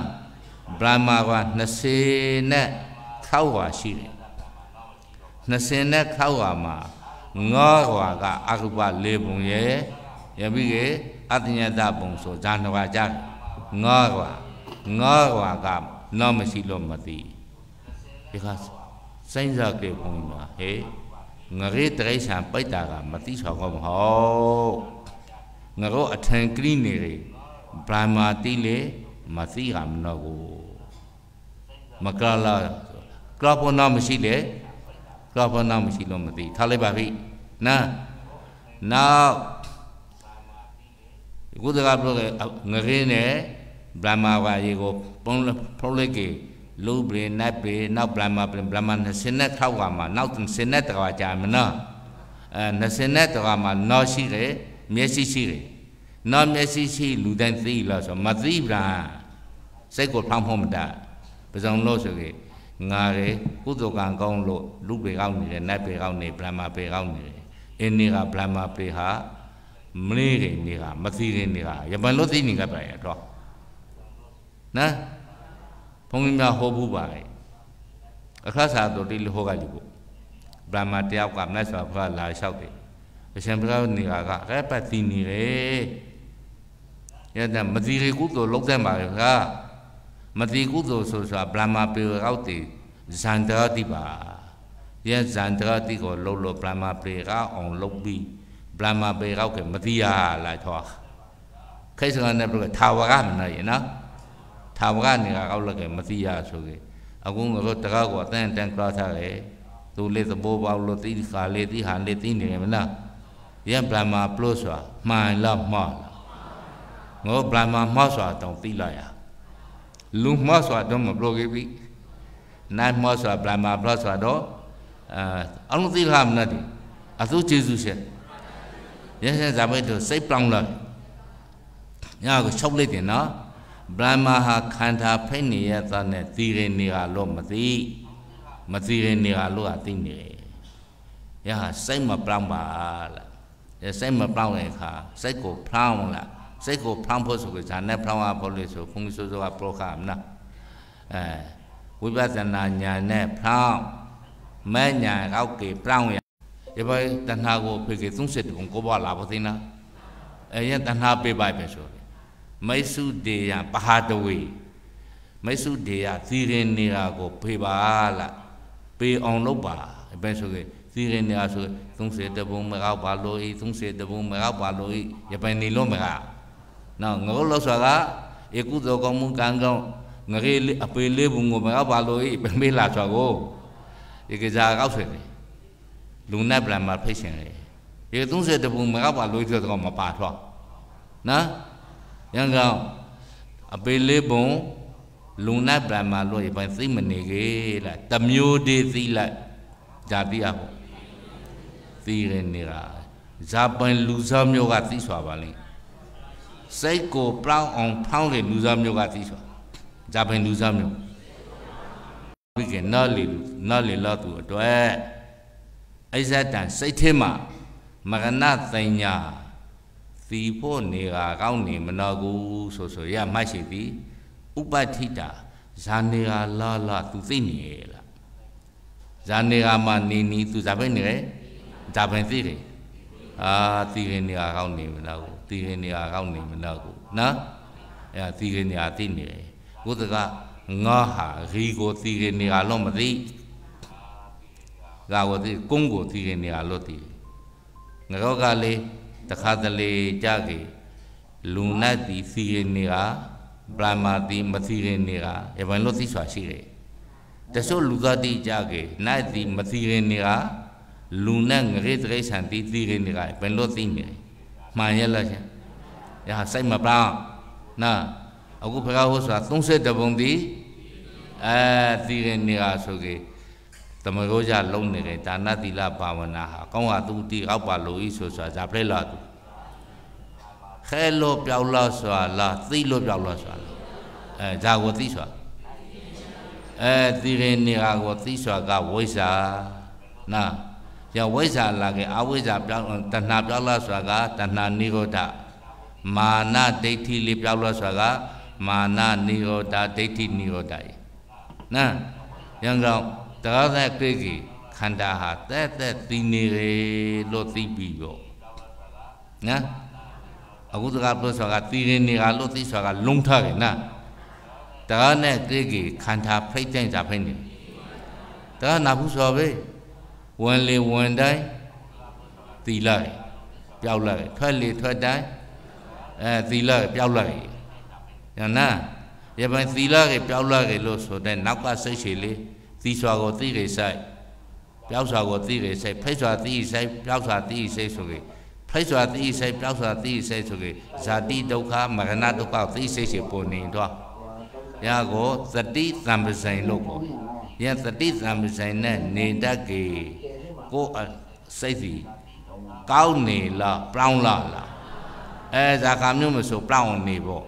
ဗြဟ္မာက20နဲ့ခောက်ွာရှိတယ်20နဲ့ခောက်ွာမှာငေါ်ွာကအရူပ၄ပုံရဲ့ယပိကေအတညတပုံဆိုဇာနဝါကြငေါ်ွာငေါ်ွာကနောမရှိလို့မသိဒီကစိမ့်စားကေပုံပါဟဲ့ငရေတရိษံပိတ်တာကမတိဆောင်ကောမဟုတ်ငရောအထံကရိနေလေဗြဟ္မာတိလေမသိရမနောကိုမကလာကလာပေါ်နာမရှိလေကလာပေါ်နာမရှိလို့မသိထားလိုက်ပါပြီနာနောက်ကုသကပြောငရေနဲ့ဗြဟ္မာဝါရေကိုပုံဖုံးလိုက်လူပရိနတ်ပေနောက်ပလမပလမ20နဲ့ထောက်ကမှာနောက်20နဲ့တကွာကြာမနော်အဲ20နဲ့တကွာမှာနော်ရှိတယ်မျက်စိရှိတယ်နော်မျက်စိရှိလူတိုင်းသိလားဆိုမသိဘူးလားစိတ်ကိုဖောင်းဖို့မတတ်ပစုံလို့ဆိုကြငါရဲကုသိုလ်ကံကောင်းလို့လူပေကောင်းနေတယ်နတ်ပေကောင်းနေဗြဟ္မာပေကောင်းနေတယ်အင်းနေကဗြဟ္မာပေဟာမလေးရင်နေကမသိရင်နေကယမန်လို့သိနေကပြရတော့နော်ဘုန်းကြီးများဟောဘူးပါလေအခါစာတော်တိလဟောကလူပေါ့ဗြဟ္မာတယောက်ကမတ်စွာဘုရားလာလျှောက်တယ်အရှင်ဘုရားနေကကရက်ပတ်သိနေတယ်ရတဲ့မတိရေကုသိုလ်လုပ်တဲ့မှာကမတိကုသိုလ်ဆိုဆိုတာဗြဟ္မာပေကောက်တည်ဇန္တရတိပါရဇန္တရတိကိုလှုပ်လို့ဗြဟ္မာပေကအောင်လုပ်ပြီးဗြဟ္မာပေကောက်ကမတိရလားထောခိစ္စကနဲ့ပြောတာသာဝကမနိုင်ရနော်ထာဝရနေတာကောက်လက်ကမသိရဆိုကေအကုန်ကတော့တကောက်ကတန်တန်ကလာထားတယ်သူလေးသဘောပေါက်လို့သိခါလေးသိဟာလေးသိနေတယ်မလားရဗလာမာပလို့ဆိုတာမှန်လားမှားလားငေါဗလာမာမှားဆိုတာတောင်သိလိုက်ရလူမှားဆိုတာတော့မပလို့ခဲ့ပြီနိုင်မှားဆိုတာဗလာမာပလို့ဆိုတာတော့အာအလုံးသိလားမလားဒီအသုကျေစုရှင်ရရဇာမဲတို့စိတ်ပလောင်လာညကိုချုပ်လိုက်တယ်နော်ဗြဟ္မာဟာခန္ဓာဖိနေရသနဲ့သိရင်နေရလို့မသိမသိရင်နေရလို့ကသိနေတယ်။ယဟာစိတ်မပြောင်းပါလား။ယစိတ်မပြောင်းတဲ့အခါစိတ်ကိုဖောင်းလား။စိတ်ကိုဖောင်းဖို့ဆိုကြတာနဲ့ဖောင်းရဖို့လို့ဆိုဘုန်းကြီးဆိုဆိုကပရောခမလား။အဲဝိပဿနာဉာဏ်နဲ့ဖောင်းမဲ့ဉာဏ်ကောက်ကေဖောင်းရ။ဒီဘက်တဏှာကိုဖေကေ30တုံကိုဘွားလာဖို့သိနာ။အဲယတဏှာပေးပါပဲဆို။မိတ်စုတေယပဟာတဝေမိတ်စုတေယသီရင်နေတာကိုဖေပါလားပေအောင်လုပ်ပါဘယ်ဆိုကြသီရင်နေတာဆို30တပုံမကောက်ပါလို့ဤ30တပုံမကောက်ပါလို့ဤရပိုင်နေလို့မကနော်ငေါလို့ဆိုတာကဧကုသောကောင်းမှုကံကောင်းငရေအပေလေးဘုံကိုမကောက်ပါလို့ဤပမေးလာဆိုကိုဒီကစားကောက်ဆွေနေလူနဲ့ပြန်มาဖိတ်ရှင်လေဒီ30တပုံမကောက်ပါလို့ဆိုတော့မပါတော့နော်ရန်ကောင်အပေလေးပုံလုံနာဗြဟ္မာလို့ရပါသိမနေကေလားတမျိုးတည်းသိလိုက်ဇာတိရပေါ့သိရနေတာဇာပန်လူစားမျိုးကသိစွာပါလိမ့်စိတ်ကိုပလောင်အောင်ဖောင်းတဲ့လူစားမျိုးကသိစွာဇာပန်လူစားမျိုးဝိကေနော်လီနော်လီလောက်သူအတွက်အိဇတ်တန်စိတ်ထဲမှာမရဏသိညာသီဖို့နေတာကောင်းနေမနော်ဘူးဆိုဆိုရမှတ်ရှိသည်ဥပတိတာဇာနေကလာလာသူသိနေလားဇာနေကမှနေနီသူဇာပဲနေလေဇာပဲသိတယ်အာသီရင်နေတာကောင်းနေမနော်ဘူးသီရင်နေတာကောင်းနေမနော်ဘူးနော်အဲသီရင်နေတာသိနေတယ်ကိုယ်ကငါဟာရီကိုသီရင်နေတာလို့မသိဒါကိုသိကုန်းကိုသီရင်နေတာလို့သိငါတော့ကလေးတခါတလေကြကေလူနတ်ဒီစီရင်နေကပလာမာဒီမစီရင်နေကဧဝံလို့သိစွာရှိတယ်တချို့လူသားတိကြကေနတ်ဒီမစီရင်နေကလူနတ်ငရေတရေဆန်တိသိရင်နေကဘယ်လို့သိနေမှန်ရလားရှင်ရဟစိတ်မပလောင်နာအခုဖကားဟောဆိုတာ32ပုံဒီအဲသိရင်နေကဆိုကေသမရောကြလုံးနေတယ်ဒါနသီလဘာဝနာဟာကောင်းဟာသူတိအောက်ပါလို့ဤဆိုဆိုတာဇာပရိလာသူခဲလို့ပြောက်လို့ဆိုတာလားသိလို့ပြောက်လို့ဆိုတာလားအဲဇာကိုသိဆိုတာအဲသီရင်နေဟာကိုသိဆိုတာကဝိဇ္ဇာနာရဝိဇ္ဇာလာခဲ့အဝိဇ္ဇာပြောင်းတဏှာပြောင်းလာဆိုတာကတဏှာနိရောဓမာနဒိဋ္ဌိလေးပြောင်းလာဆိုတာကမာနနိရောဓဒိဋ္ဌိနိရောဓ ਈ နာရံကောင်ဒေါသကိကိခန္ဓာဟာတက်တက်တည်နေလေလို့သိပြီပေါ့နော်အခုစကားပြောဆိုတာတည်နေနေတာလို့သိဆိုတာလုံးထားတယ်နော်ဒါနဲ့ကိကိခန္ဓာဖိတ်တိုင်းစာဖိတ်နေဒါနာဘူးဆိုပဲဝင်လေဝင်တိုင်းတည်လိုက်ပျောက်လိုက်ထွက်လေထွက်တိုင်းအဲသီလပျောက်လိုက်ညနာရပိုင်းသီလကပျောက်လိုက်လို့ဆိုတဲ့နောက်ကစိတ်ရှိလေးသီစွာကိုသိကြဆိုင်ပျောက်စွာကိုသိကြဆိုင်ဖိတ်စွာသိဆိုင်ပျောက်စွာသိဆိုင်ဆိုပြီးဖိတ်စွာသိဆိုင်ပျောက်စွာသိဆိုင်ဆိုပြီးဇာတိဒုက္ခမရဏဒုက္ခသိဆိုင်ရှိပုံနေတော့ညာကိုသတိသံပဇိန်လို့ပေါ့ယသတိသံပဇိုင်နဲ့နေတတ်ကေကိုစိတ်စီကောင်းနေလားပြောင်းလားလားအဲဇာခါမျိုးမဆိုပြောင်းနေပေါ့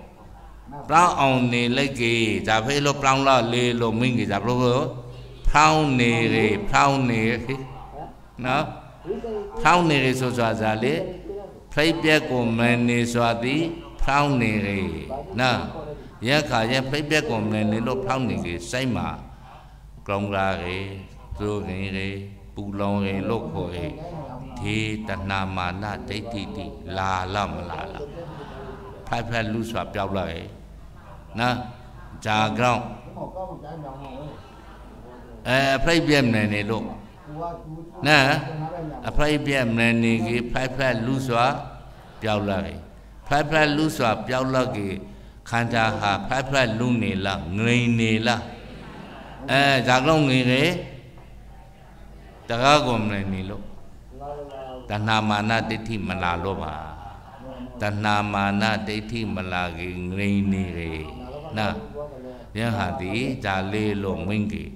ပြောင်းအောင်နေလိုက်ကေဇာဖေးလို့ပြောင်းလားလေလို့မင်းကြီးဇာဘလို့ဖြောင်းနေရေဖြောင်းနေခေနော်ဖြောင်းနေရေဆိုစွာစားလေဖရိတ်ပြက်ကိုမနေစွာသည်ဖြောင်းနေရေနော်ရက်ခါရက်ဖရိတ်ပြက်ကိုမနေလို့ဖြောင်းနေရေစိုက်မှာကောင်းလာရေသူတို့ခင်ရေပူလောင်ရေလို့ခေါ်ရေဒေတနာမာနဒိဋ္ဌိတိလာလမလာလားဖိုက်ဖက်လူစွာပျောက်လာရေနော်ဂျာကောင်အဖရိတ်ပြက်မနေနေလို့နာအဖရိတ်ပြက်မနေနေကြီးဖိုက်ဖက်လူစွာပျောက်လာပြီဖိုက်ဖက်လူစွာပျောက်လာကြီးခန္ဓာဟာဖိုက်ဖက်လူနေလားငြိမ်နေလားအဲဇာကလုံးငြိမ်တယ်တကားကုန်မနေလို့တဏှာမာနဒိဋ္ဌိမလာလို့ပါတဏှာမာနဒိဋ္ဌိမလာကြီးငြိမ်နေတယ်နာယဟတိဒါလေးလို့မင်းကြီး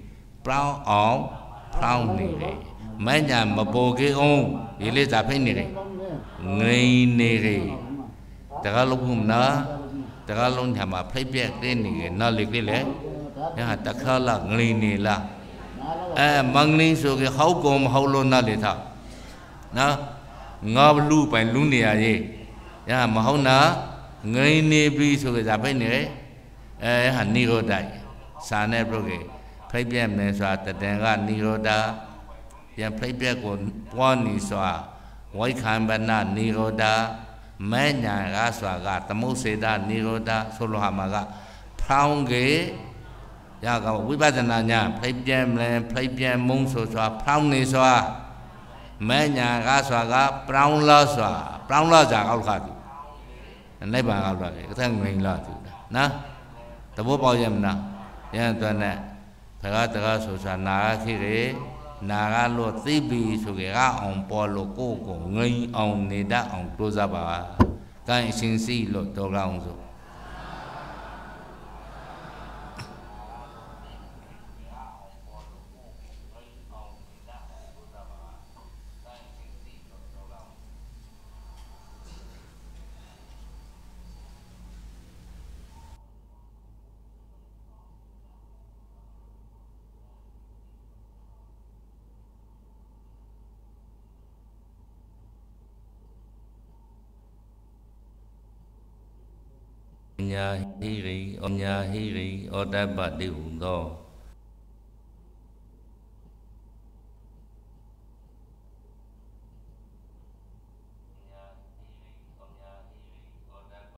ပြောင်းအောင်ဖောင်းနေတယ်မညာမပိုကေအောင်ဒီလေးသာဖိနေတယ်ငိမ့်နေတယ်တကလုံးခုနာတကလုံးထမှာဖိတ်ပြက်တင်းနေတယ်နော်လေကလေးလေဟာတခါလာငိမ့်နေလားအဲမင်္ဂလင်းဆိုကေဟောက်ကုံမဟုတ်လို့နော်လေသာနော်ငါဘလူပိုင်လူနေရရေးရမဟုတ်နာငိမ့်နေပြီဆိုကေသာဖိနေတယ်အဲဟာနေတော့တိုက်စာနဲ့ပြုတ်ကေဖိတ်ပြက်မယ်စွာတတန်ကနိရောဓပြန်ဖိတ်ပြက်ကိုပွားနေစွာဝိခံပနနိရောဓမဲ့ညာကစွာကသမုစေတနိရောဓဆိုလိုဟာမှာကဖောင်းကေရကဝိပဿနာညာဖိတ်ပြက်မလဲဖိတ်ပြက်မုံဆိုစွာဖောင်းနေစွာမဲ့ညာကစွာကပောင်းလောစွာ ပောင်းလောစွာကောက်ခါသူနိဗ္ဗာန်ကောက်လာတယ်ကသငိန်လောသူနော်သဘောပေါက်ရမလားရန်သွန်းတဲ့တကားတကားဆိုစာနာခိရေနာကလို့သိပြီဆိုကြကအောင်ပေါ်လို့ကိုကိုငိမ်အောင်နေတတ်အောင်ကြိုးစားပါကံအရှင်စီလို့တော်ကောင်းဆိုညာဟိရိဩညာဟိရိဩတပ္ပတိဟုသော